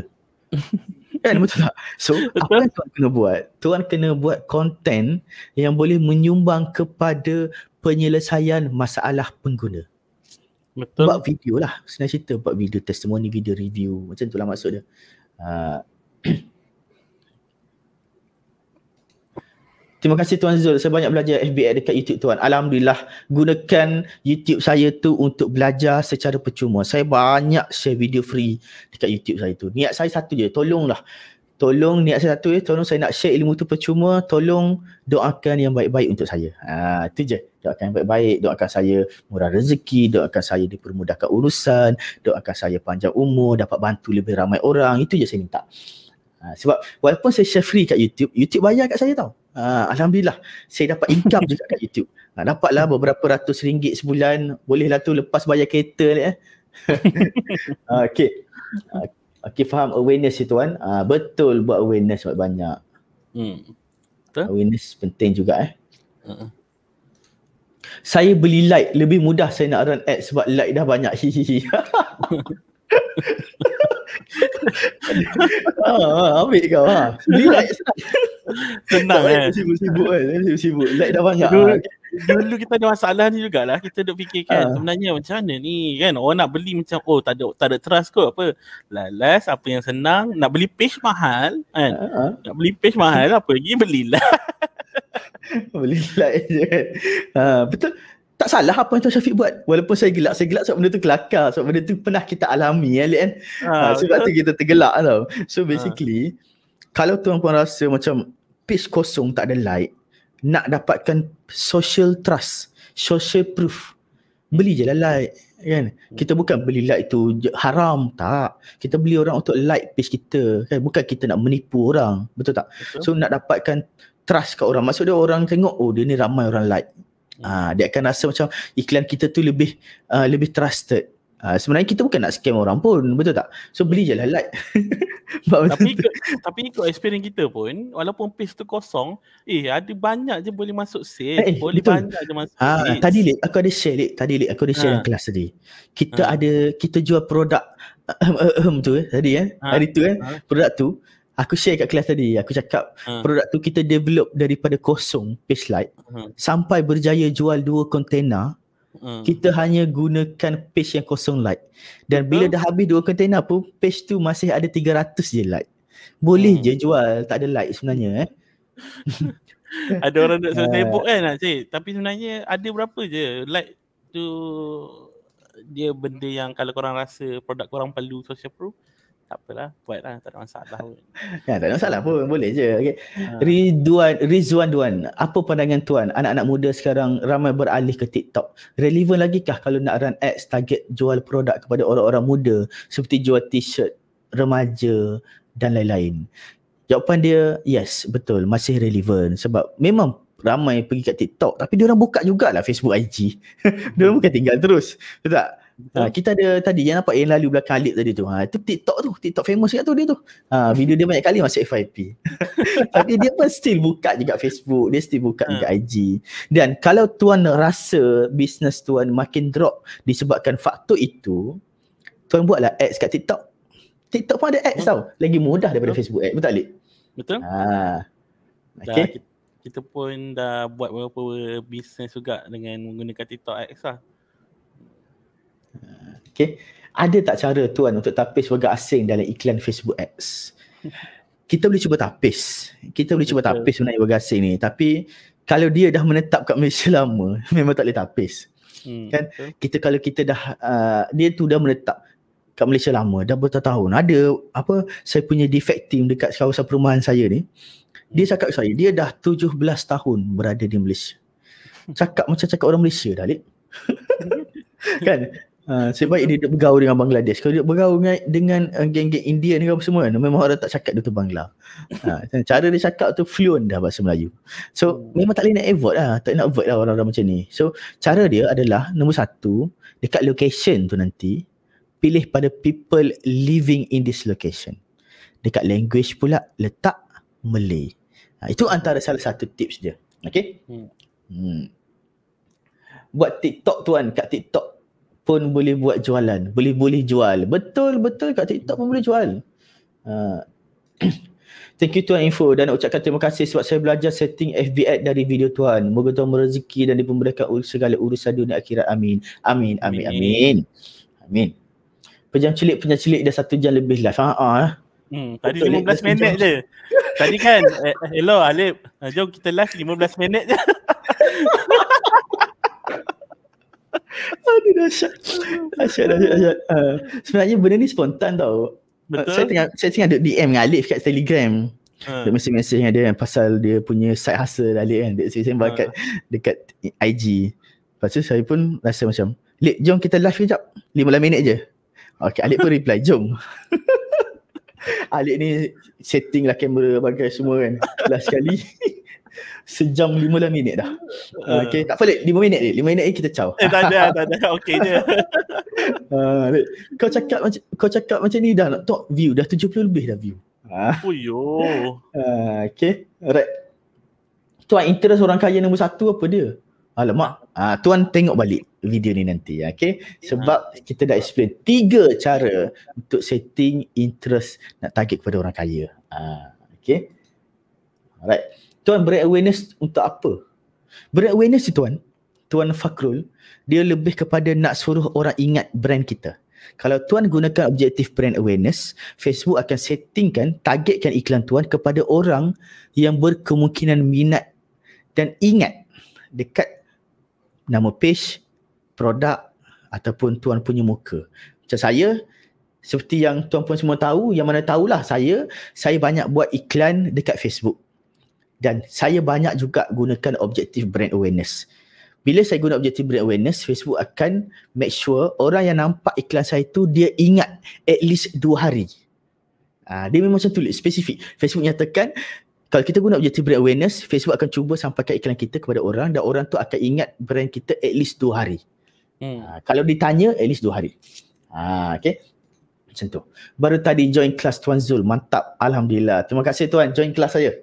Kan betul tak? So apa yang tuan kena buat? Tuan kena buat konten yang boleh menyumbang kepada penyelesaian masalah pengguna. Betul. Buat video lah. Senang cerita buat video testimoni, video review. Macam tu lah maksud dia. Uh, Terima kasih Tuan Zul. Saya banyak belajar FBX dekat YouTube Tuan. Alhamdulillah gunakan YouTube saya tu untuk belajar secara percuma. Saya banyak share video free dekat YouTube saya tu. Niat saya satu je. Tolonglah. Tolong niat saya satu je. Tolong saya nak share ilmu tu percuma. Tolong doakan yang baik-baik untuk saya. Ha, itu je. Doakan yang baik-baik. Doakan saya murah rezeki. Doakan saya dipermudahkan urusan. Doakan saya panjang umur. Dapat bantu lebih ramai orang. Itu je saya minta. Ha, sebab walaupun saya share free kat YouTube, YouTube bayar kat saya tau. Uh, Alhamdulillah saya dapat income juga kat YouTube. Uh, dapatlah beberapa ratus ringgit sebulan. Bolehlah tu lepas bayar kereta ni eh. okay. Uh, okay faham awareness tu kan. Uh, ha, betul buat awareness buat banyak. Hmm. Awareness penting juga eh. Uh-uh. Saya beli like lebih mudah saya nak run ad sebab like dah banyak. ah, ambil kau ha. Ah. Relax. Senang eh Sibuk-sibuk kan. Sibuk-sibuk. Lag dah banyak. Ah. Dulu kita ada masalah ni jugalah kita duk fikirkan ha. Ah. sebenarnya macam mana ni kan orang nak beli macam oh tak ada tak ada trust kot apa lalas apa yang senang nak beli page mahal kan nak beli page mahal apa lagi belilah belilah je kan ha betul tak salah apa yang Tuan Syafiq buat. Walaupun saya gelak, saya gelak sebab benda tu kelakar. Sebab benda tu pernah kita alami ya, Lian. Ha, ah, ah, sebab tu kita tergelak tau. So ah. basically, ha. kalau Tuan Puan rasa macam page kosong tak ada like, nak dapatkan social trust, social proof, beli je lah like. Kan? Kita bukan beli like tu haram, tak. Kita beli orang untuk like page kita. Kan? Bukan kita nak menipu orang, betul tak? Betul. So nak dapatkan trust kat orang. Maksudnya orang tengok, oh dia ni ramai orang like. Ah uh, dia akan rasa macam iklan kita tu lebih uh, lebih trusted. Uh, sebenarnya kita bukan nak scam orang pun betul tak? So beli je lah like. tapi ikut, tapi ikut experience kita pun walaupun page tu kosong, eh ada banyak je boleh masuk sale, eh, boleh betul. banyak je masuk. Ha, uh, tadi lek aku ada share lek, tadi lek aku ada share ha. Ah. dalam kelas tadi. Kita ha. ada kita jual produk uh, uh, uh, tu eh tadi eh. Ha. Hari tu eh ha. produk tu aku share kat kelas tadi aku cakap hmm. produk tu kita develop daripada kosong page light hmm. sampai berjaya jual dua kontena, ha. hmm. kita hanya gunakan page yang kosong light dan bila hmm. dah habis dua kontena pun page tu masih ada 300 je light boleh hmm. je jual tak ada light sebenarnya eh ada orang nak suruh ah. tebuk kan cik tapi sebenarnya ada berapa je light tu dia benda yang kalau korang rasa produk korang perlu social proof tak apalah buatlah tak ada masalah pun. ya tak ada masalah pun boleh je. Okey. Ha. Ridwan Rizwan Duan, apa pandangan tuan anak-anak muda sekarang ramai beralih ke TikTok? Relevan lagi kah kalau nak run ads target jual produk kepada orang-orang muda seperti jual t-shirt remaja dan lain-lain? Jawapan dia yes, betul masih relevan sebab memang ramai pergi kat TikTok tapi dia orang buka jugalah Facebook IG. dia orang bukan tinggal terus. Betul tak? Ha, kita ada tadi yang nampak yang lalu belakang Alip tadi tu. Ha, itu TikTok tu. TikTok famous kat tu dia tu. Ha, video dia banyak kali masuk FYP. Tapi dia pun still buka juga Facebook. Dia still buka juga hmm. IG. Dan kalau tuan rasa bisnes tuan makin drop disebabkan faktor itu, tuan buatlah ads kat TikTok. TikTok pun ada ads hmm. tau. Lagi mudah daripada Betul. Facebook ads. Betul Alip? Betul. Ha. Okay. Dah, kita pun dah buat beberapa bisnes juga dengan menggunakan TikTok ads lah. Okay. Ada tak cara tuan untuk tapis warga asing dalam iklan Facebook Ads? Kita boleh cuba tapis. Kita boleh cuba tapis sebenarnya warga asing ni. Tapi kalau dia dah menetap kat Malaysia lama, memang tak boleh tapis. Hmm, kan okay. kita kalau kita dah uh, dia tu dah menetap kat Malaysia lama dah bertahun-tahun ada apa saya punya defect team dekat kawasan perumahan saya ni dia hmm. cakap saya dia dah 17 tahun berada di Malaysia cakap macam cakap orang Malaysia dah kan Ha, sebab baik dia bergaul dengan Bangladesh. Kalau dia bergaul dengan, dengan uh, geng-geng India ni apa semua, memang orang tak cakap dia tu Bangla. Ha, cara dia cakap tu fluent dah bahasa Melayu. So memang tak boleh nak avoid lah. Tak nak avoid lah orang-orang macam ni. So cara dia adalah nombor satu, dekat location tu nanti, pilih pada people living in this location. Dekat language pula, letak Malay. Ha, itu antara salah satu tips dia. Okay? Hmm. hmm. Buat TikTok tu kan, kat TikTok pun boleh buat jualan. Boleh-boleh jual. Betul-betul kat TikTok pun boleh jual. Uh. Thank you Tuan Info dan nak ucapkan terima kasih sebab saya belajar setting FB ad dari video Tuan. Moga Tuan merezeki dan dipermudahkan segala urusan dunia akhirat. Amin. Amin. Amin. Amin. Amin. Pejam celik, pejam celik dah satu jam lebih live. Ha, ha. Hmm, tadi Betul 15 lah, minit je. Tadi kan, eh, eh hello Alip. Ah, jom kita live 15 minit je. Aduh dahsyat. Dahsyat, dahsyat, dahsyat. Uh, sebenarnya benda ni spontan tau. Ah, Betul. Uh, saya tengah saya tengah duk DM dengan Alif kat Telegram. Ha. Uh. Dia mesti dia kan, pasal dia punya side hustle Alif kan. Dia sembang uh. dekat dekat IG. Lepas tu saya pun rasa macam, Lip, jom kita live kejap. 15 minit je. Okay, Alip pun reply, jom. Alip ni setting lah kamera bagai semua kan. Last sekali. sejam lima lah minit dah. Uh, tak apa, lima minit ni. Lima minit ni kita caw. Eh, tak ada, tak ada. Okay je. uh, kau cakap macam kau cakap macam ni dah nak top view. Dah tujuh puluh lebih dah view. Uh, ah. oh, yo. Uh, ah, okay, right. Tuan, interest orang kaya nombor satu apa dia? Alamak, uh, tuan tengok balik video ni nanti. Okay, ya. sebab kita dah explain tiga cara untuk setting interest nak target kepada orang kaya. Uh, okay. Alright. Tuan beri awareness untuk apa? Beri awareness tuan, Tuan Fakrul, dia lebih kepada nak suruh orang ingat brand kita. Kalau tuan gunakan objektif brand awareness, Facebook akan settingkan, targetkan iklan tuan kepada orang yang berkemungkinan minat dan ingat dekat nama page, produk ataupun tuan punya muka. Macam saya, seperti yang tuan pun semua tahu, yang mana tahulah saya, saya banyak buat iklan dekat Facebook dan saya banyak juga gunakan objektif brand awareness. Bila saya guna objektif brand awareness, Facebook akan make sure orang yang nampak iklan saya tu dia ingat at least dua hari. Uh, dia memang macam tulis spesifik. Facebook nyatakan kalau kita guna objektif brand awareness, Facebook akan cuba sampaikan iklan kita kepada orang dan orang tu akan ingat brand kita at least dua hari. Hmm. Uh, kalau ditanya, at least dua hari. Uh, okay. Macam tu. Baru tadi join kelas Tuan Zul. Mantap. Alhamdulillah. Terima kasih Tuan. Join kelas saya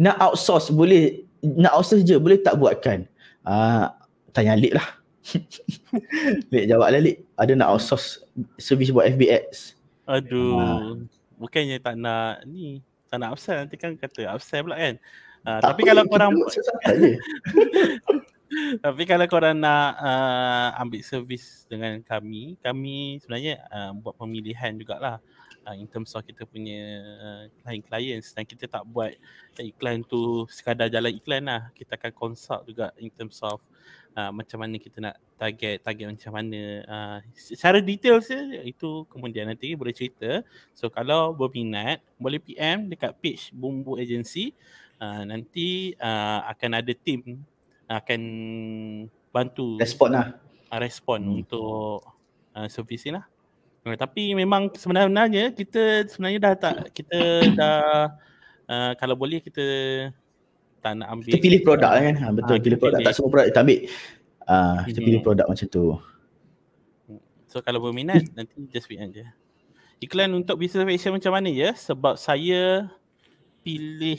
nak outsource boleh nak outsource je boleh tak buatkan uh, tanya Lik lah Lik jawab lah Lik ada nak outsource servis buat FBX aduh uh. bukannya tak nak ni tak nak upsell nanti kan kata upsell pula kan uh, tak tapi kalau korang tapi kalau korang nak uh, ambil servis dengan kami kami sebenarnya uh, buat pemilihan jugalah uh, in terms of kita punya client-client ah, uh, dan kita tak buat iklan tu sekadar jalan iklan lah kita akan consult juga in terms of uh, macam mana kita nak target target macam mana uh, secara detail itu kemudian nanti boleh cerita so kalau berminat boleh PM dekat page Bumbu Agency uh, nanti uh, akan ada team akan bantu respon lah respon hmm. untuk uh, servis ni lah tapi memang sebenarnya kita sebenarnya dah tak kita dah uh, kalau boleh kita tak nak ambil kita pilih produk lah kan ha, betul ha, pilih, produk pilih. tak semua produk kita ambil uh, kita hmm. pilih produk macam tu so kalau berminat nanti just wait aja iklan untuk business fashion macam mana ya sebab saya pilih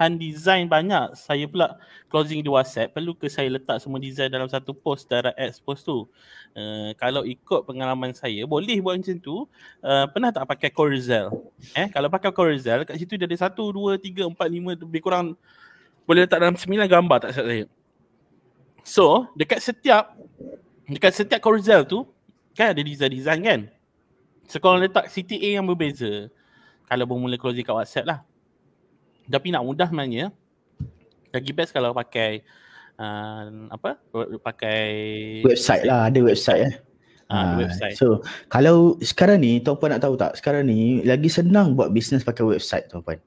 Han design banyak Saya pula closing di WhatsApp Perlu ke saya letak semua design dalam satu post Dalam ads post tu uh, Kalau ikut pengalaman saya Boleh buat macam tu uh, Pernah tak pakai Corel? Eh, Kalau pakai Corel, Kat situ dia ada 1, 2, 3, 4, 5 Lebih kurang Boleh letak dalam sembilan gambar tak saya So dekat setiap Dekat setiap Corel tu Kan ada design-design kan So korang letak CTA yang berbeza Kalau bermula closing kat WhatsApp lah tapi nak mudah sebenarnya lagi best kalau pakai uh, apa pakai website lah ada website eh Ha, so kalau sekarang ni Tuan Puan nak tahu tak Sekarang ni lagi senang buat bisnes pakai website Tuan Puan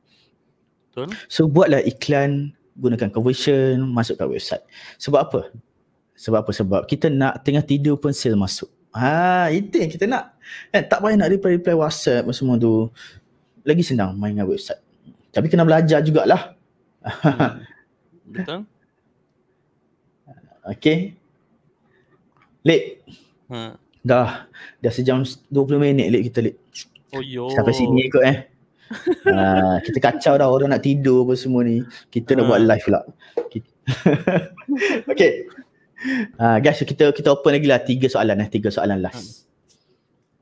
Betul. So buatlah iklan gunakan conversion masuk kat website Sebab apa? Sebab apa? Sebab kita nak tengah tidur pun sale masuk Ha, itu yang kita nak kan, Tak payah nak reply-reply whatsapp semua tu Lagi senang main dengan website tapi kena belajar jugalah. Hmm. Betul. Okay. Lek. Ha. Dah. Dah sejam 20 minit Lek kita Lek. Oh Sampai sini ikut eh. uh, kita kacau dah orang nak tidur apa semua ni. Kita uh. nak ha. buat live pula. okay. Uh, ha, guys kita kita open lagi lah tiga soalan eh. Tiga soalan last.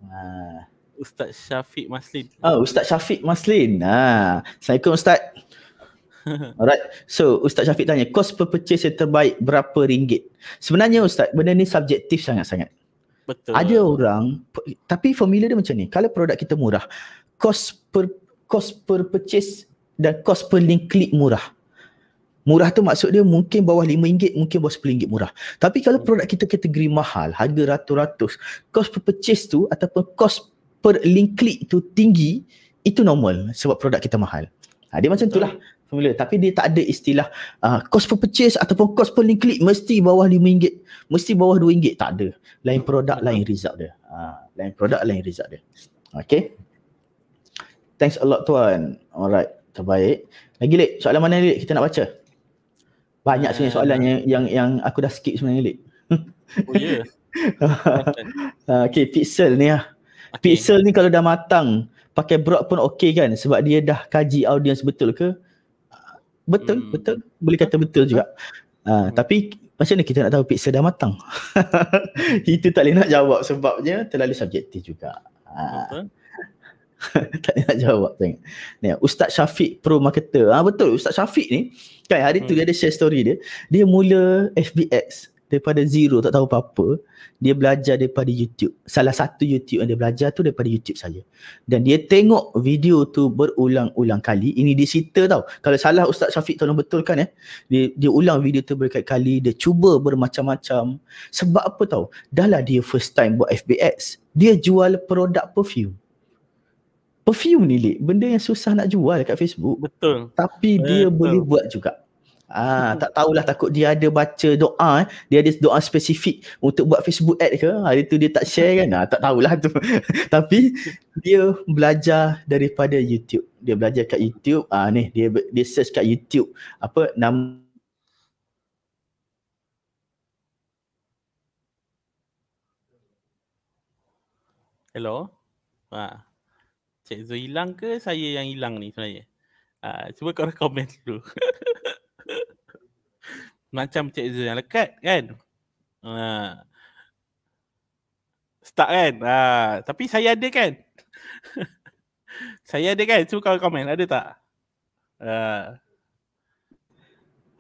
Uh. Ustaz Syafiq Maslin. Oh, Ustaz Syafiq Maslin. Ha. Assalamualaikum Ustaz. Alright. So, Ustaz Syafiq tanya, kos per purchase yang terbaik berapa ringgit? Sebenarnya Ustaz, benda ni subjektif sangat-sangat. Betul. Ada orang, tapi formula dia macam ni. Kalau produk kita murah, kos per kos per purchase dan kos per link klik murah. Murah tu maksud dia mungkin bawah RM5, mungkin bawah RM10 murah. Tapi kalau hmm. produk kita kategori mahal, harga ratus-ratus, kos per purchase tu ataupun kos per link click tu tinggi itu normal sebab produk kita mahal. Ha, dia macam itulah formula tapi dia tak ada istilah uh, cost per purchase ataupun cost per link click mesti bawah RM5 mesti bawah RM2 tak ada. Lain produk lain result dia. Ha, lain produk lain result dia. Okay. Thanks a lot tuan. Alright. Terbaik. Lagi lek soalan mana lek kita nak baca? Banyak sebenarnya soalan yang, yang, yang aku dah skip sebenarnya lek. Oh ya. Yeah. okay, pixel ni lah. Ya okay. pixel ni kalau dah matang pakai broad pun okey kan sebab dia dah kaji audience betul ke betul hmm. betul boleh kata betul juga ah, hmm. tapi macam mana kita nak tahu pixel dah matang itu tak boleh nak jawab sebabnya terlalu subjektif juga ha. tak boleh nak jawab tengok ni ustaz Syafiq pro marketer ah betul ustaz Syafiq ni kan hari hmm. tu dia ada share story dia dia mula FBX daripada zero tak tahu apa-apa dia belajar daripada YouTube salah satu YouTube yang dia belajar tu daripada YouTube saya dan dia tengok video tu berulang-ulang kali ini dia cerita tau kalau salah Ustaz Syafiq tolong betulkan eh dia, dia ulang video tu berkali-kali dia cuba bermacam-macam sebab apa tau dah lah dia first time buat FBX dia jual produk perfume perfume ni Lik benda yang susah nak jual kat Facebook betul tapi eh, dia betul. boleh buat juga Ah, hmm. tak tahulah takut dia ada baca doa eh. Dia ada doa spesifik untuk buat Facebook ad ke. Hari tu dia tak share kan. Ah, tak tahulah tu. Tapi dia belajar daripada YouTube. Dia belajar kat YouTube. Ah ni dia dia search kat YouTube apa nama Hello. Ha. Cik Zul hilang ke saya yang hilang ni sebenarnya? Ha, cuba korang komen dulu. macam Cik Zul yang lekat kan. Ha. Start kan? Ha. Tapi saya ada kan? saya ada kan? Cuba kau komen. Ada tak? Ha.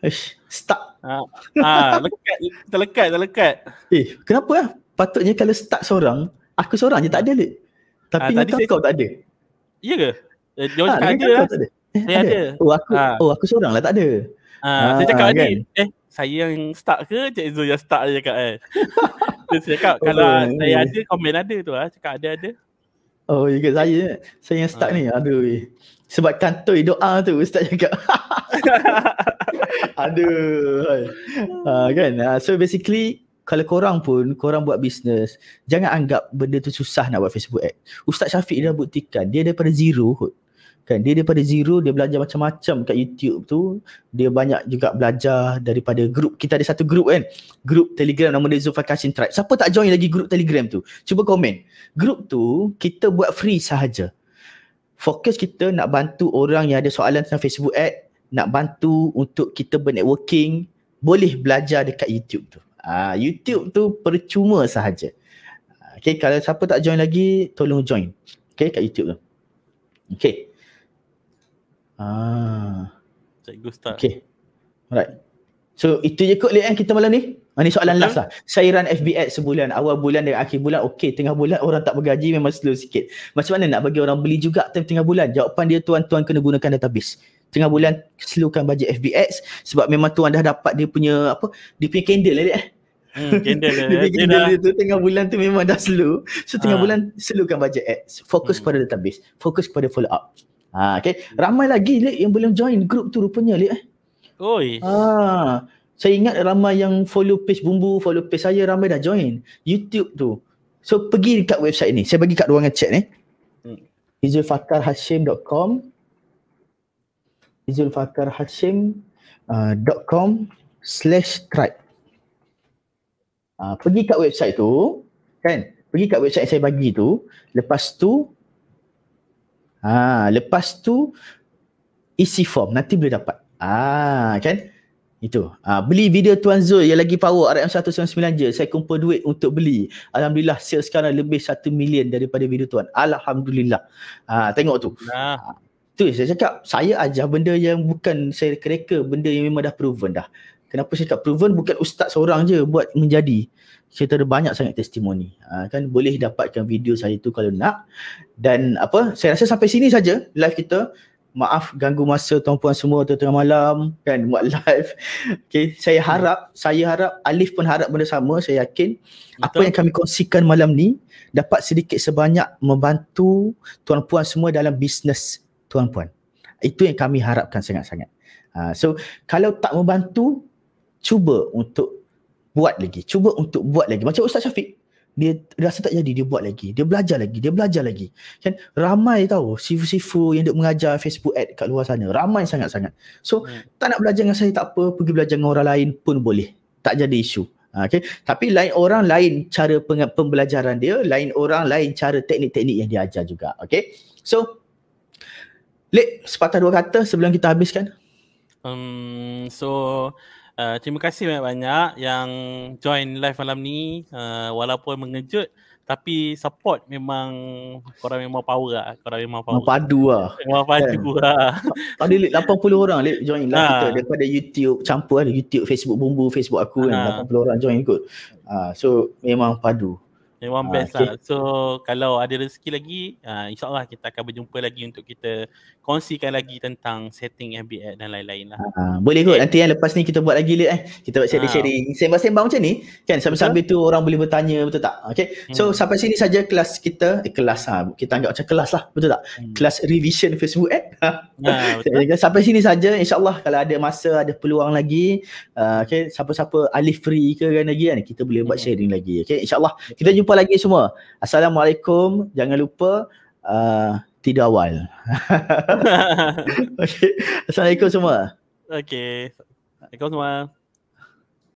Ish, start. Ha. ha. lekat. Terlekat, terlekat. Eh, kenapa lah? Patutnya kalau start seorang, aku seorang je tak ada lek. Tapi ha, tadi saya... kau tak ada. Iya ke? Eh, ha, ada lah. Ada. Eh, saya ada. ada. Oh, aku, ha. oh, aku seorang lah tak ada saya ah, ah, cakap ah, tadi, kan? eh saya yang start ke Cik Zul yang start je cakap eh. Oh, eh saya cakap kalau okay. saya ada komen ada tu lah, cakap ada-ada. Oh ingat ya saya Saya yang start ha. ni. Aduh. Eh. Sebab kantoi doa tu ustaz cakap. Aduh. Ha, kan? So basically kalau korang pun korang buat bisnes jangan anggap benda tu susah nak buat Facebook ad. Ustaz Syafiq dah buktikan dia daripada zero kot kan dia daripada zero dia belajar macam-macam kat YouTube tu dia banyak juga belajar daripada grup kita ada satu grup kan grup Telegram nama dia Zulfakasin Tribe siapa tak join lagi grup Telegram tu cuba komen grup tu kita buat free sahaja fokus kita nak bantu orang yang ada soalan tentang Facebook ad nak bantu untuk kita bernetworking boleh belajar dekat YouTube tu uh, YouTube tu percuma sahaja ha, Okay, kalau siapa tak join lagi, tolong join. Okay, kat YouTube tu. Okay. Ah. Cikgu start. Okay. Alright. So itu je kot kan kita malam ni. Ini ah, soalan okay. last lah. Saya run FBX sebulan. Awal bulan dan akhir bulan. Okay. Tengah bulan orang tak bergaji memang slow sikit. Macam mana nak bagi orang beli juga time tengah bulan? Jawapan dia tuan-tuan kena gunakan database. Tengah bulan slowkan bajet FBX sebab memang tuan dah dapat dia punya apa? Dia punya candle lah dia. Eh. Hmm, candle, lah. dia, dia, tu tengah bulan tu memang dah slow. So tengah ha. bulan slowkan bajet ads. Fokus hmm. kepada database. Fokus kepada follow up. Ha, okay. Ramai lagi Lik yang belum join grup tu rupanya Lik eh. Oi. Ha, saya ingat ramai yang follow page Bumbu, follow page saya ramai dah join YouTube tu. So pergi dekat website ni. Saya bagi kat ruangan chat ni. Hmm. Izulfakarhashim.com Izulfakarhashim.com uh, slash tribe. Ha, pergi kat website tu kan. Pergi kat website yang saya bagi tu. Lepas tu Ha, lepas tu isi form nanti boleh dapat. Ah kan? Itu. Ha, beli video Tuan Zul yang lagi power RM199 je. Saya kumpul duit untuk beli. Alhamdulillah sales sekarang lebih 1 million daripada video Tuan. Alhamdulillah. Ha, tengok tu. Nah. Ha, tu saya cakap saya ajar benda yang bukan saya reka Benda yang memang dah proven dah. Kenapa saya cakap proven bukan ustaz seorang je buat menjadi saya tahu ada banyak sangat testimoni. Uh, kan boleh dapatkan video saya tu kalau nak. Dan apa, saya rasa sampai sini saja live kita. Maaf ganggu masa tuan-puan semua tengah malam kan buat live. Okay, saya hmm. harap, hmm. saya harap Alif pun harap benda sama, saya yakin. Betul. Apa yang kami kongsikan malam ni dapat sedikit sebanyak membantu tuan-puan semua dalam bisnes tuan-puan. Itu yang kami harapkan sangat-sangat. Uh, so kalau tak membantu, cuba untuk buat lagi. Cuba untuk buat lagi. Macam Ustaz Syafiq, dia rasa tak jadi, dia buat lagi. Dia belajar lagi, dia belajar lagi. Kan ramai tahu sifu-sifu yang dia mengajar Facebook ad kat luar sana. Ramai sangat-sangat. So, hmm. tak nak belajar dengan saya tak apa, pergi belajar dengan orang lain pun boleh. Tak jadi isu. Ha, okay. Tapi lain orang lain cara pembelajaran dia, lain orang lain cara teknik-teknik yang dia ajar juga. Okay. So, Lek, sepatah dua kata sebelum kita habiskan. Um, so, Eh, terima kasih banyak-banyak yang join live malam ni uh, walaupun mengejut tapi support memang korang memang power lah. Korang memang power. Padu lah. Memang padu kan. lah. Tadi 80 orang join lah ha. kita daripada YouTube campur lah. YouTube, Facebook, Bumbu, Facebook aku ha. kan. 80 ah. orang join ikut. Ha. So memang padu. Memang ha. best okay. lah. So kalau ada rezeki lagi, uh, insyaAllah kita akan berjumpa lagi untuk kita kongsikan lagi tentang setting FBX dan lain-lain lah. Ha, boleh kot. Nanti yang eh, lepas ni kita buat lagi lah eh. Kita buat ah. sharing-sharing. Ha. Sembang-sembang macam ni. Kan sambil-sambil tu orang boleh bertanya betul tak? Okay. So hmm. sampai sini saja kelas kita. Eh kelas lah. Kita anggap macam kelas lah. Betul tak? Hmm. Kelas revision Facebook eh. Ha, betul. sampai sini saja. InsyaAllah kalau ada masa, ada peluang lagi. Uh, ah, okay. Siapa-siapa alif free ke kan lagi kan. Kita boleh buat hmm. sharing lagi. Okay. InsyaAllah. Kita jumpa lagi semua. Assalamualaikum. Jangan lupa. Uh, tidak awal. okay. Assalamualaikum semua. Okay. Assalamualaikum semua.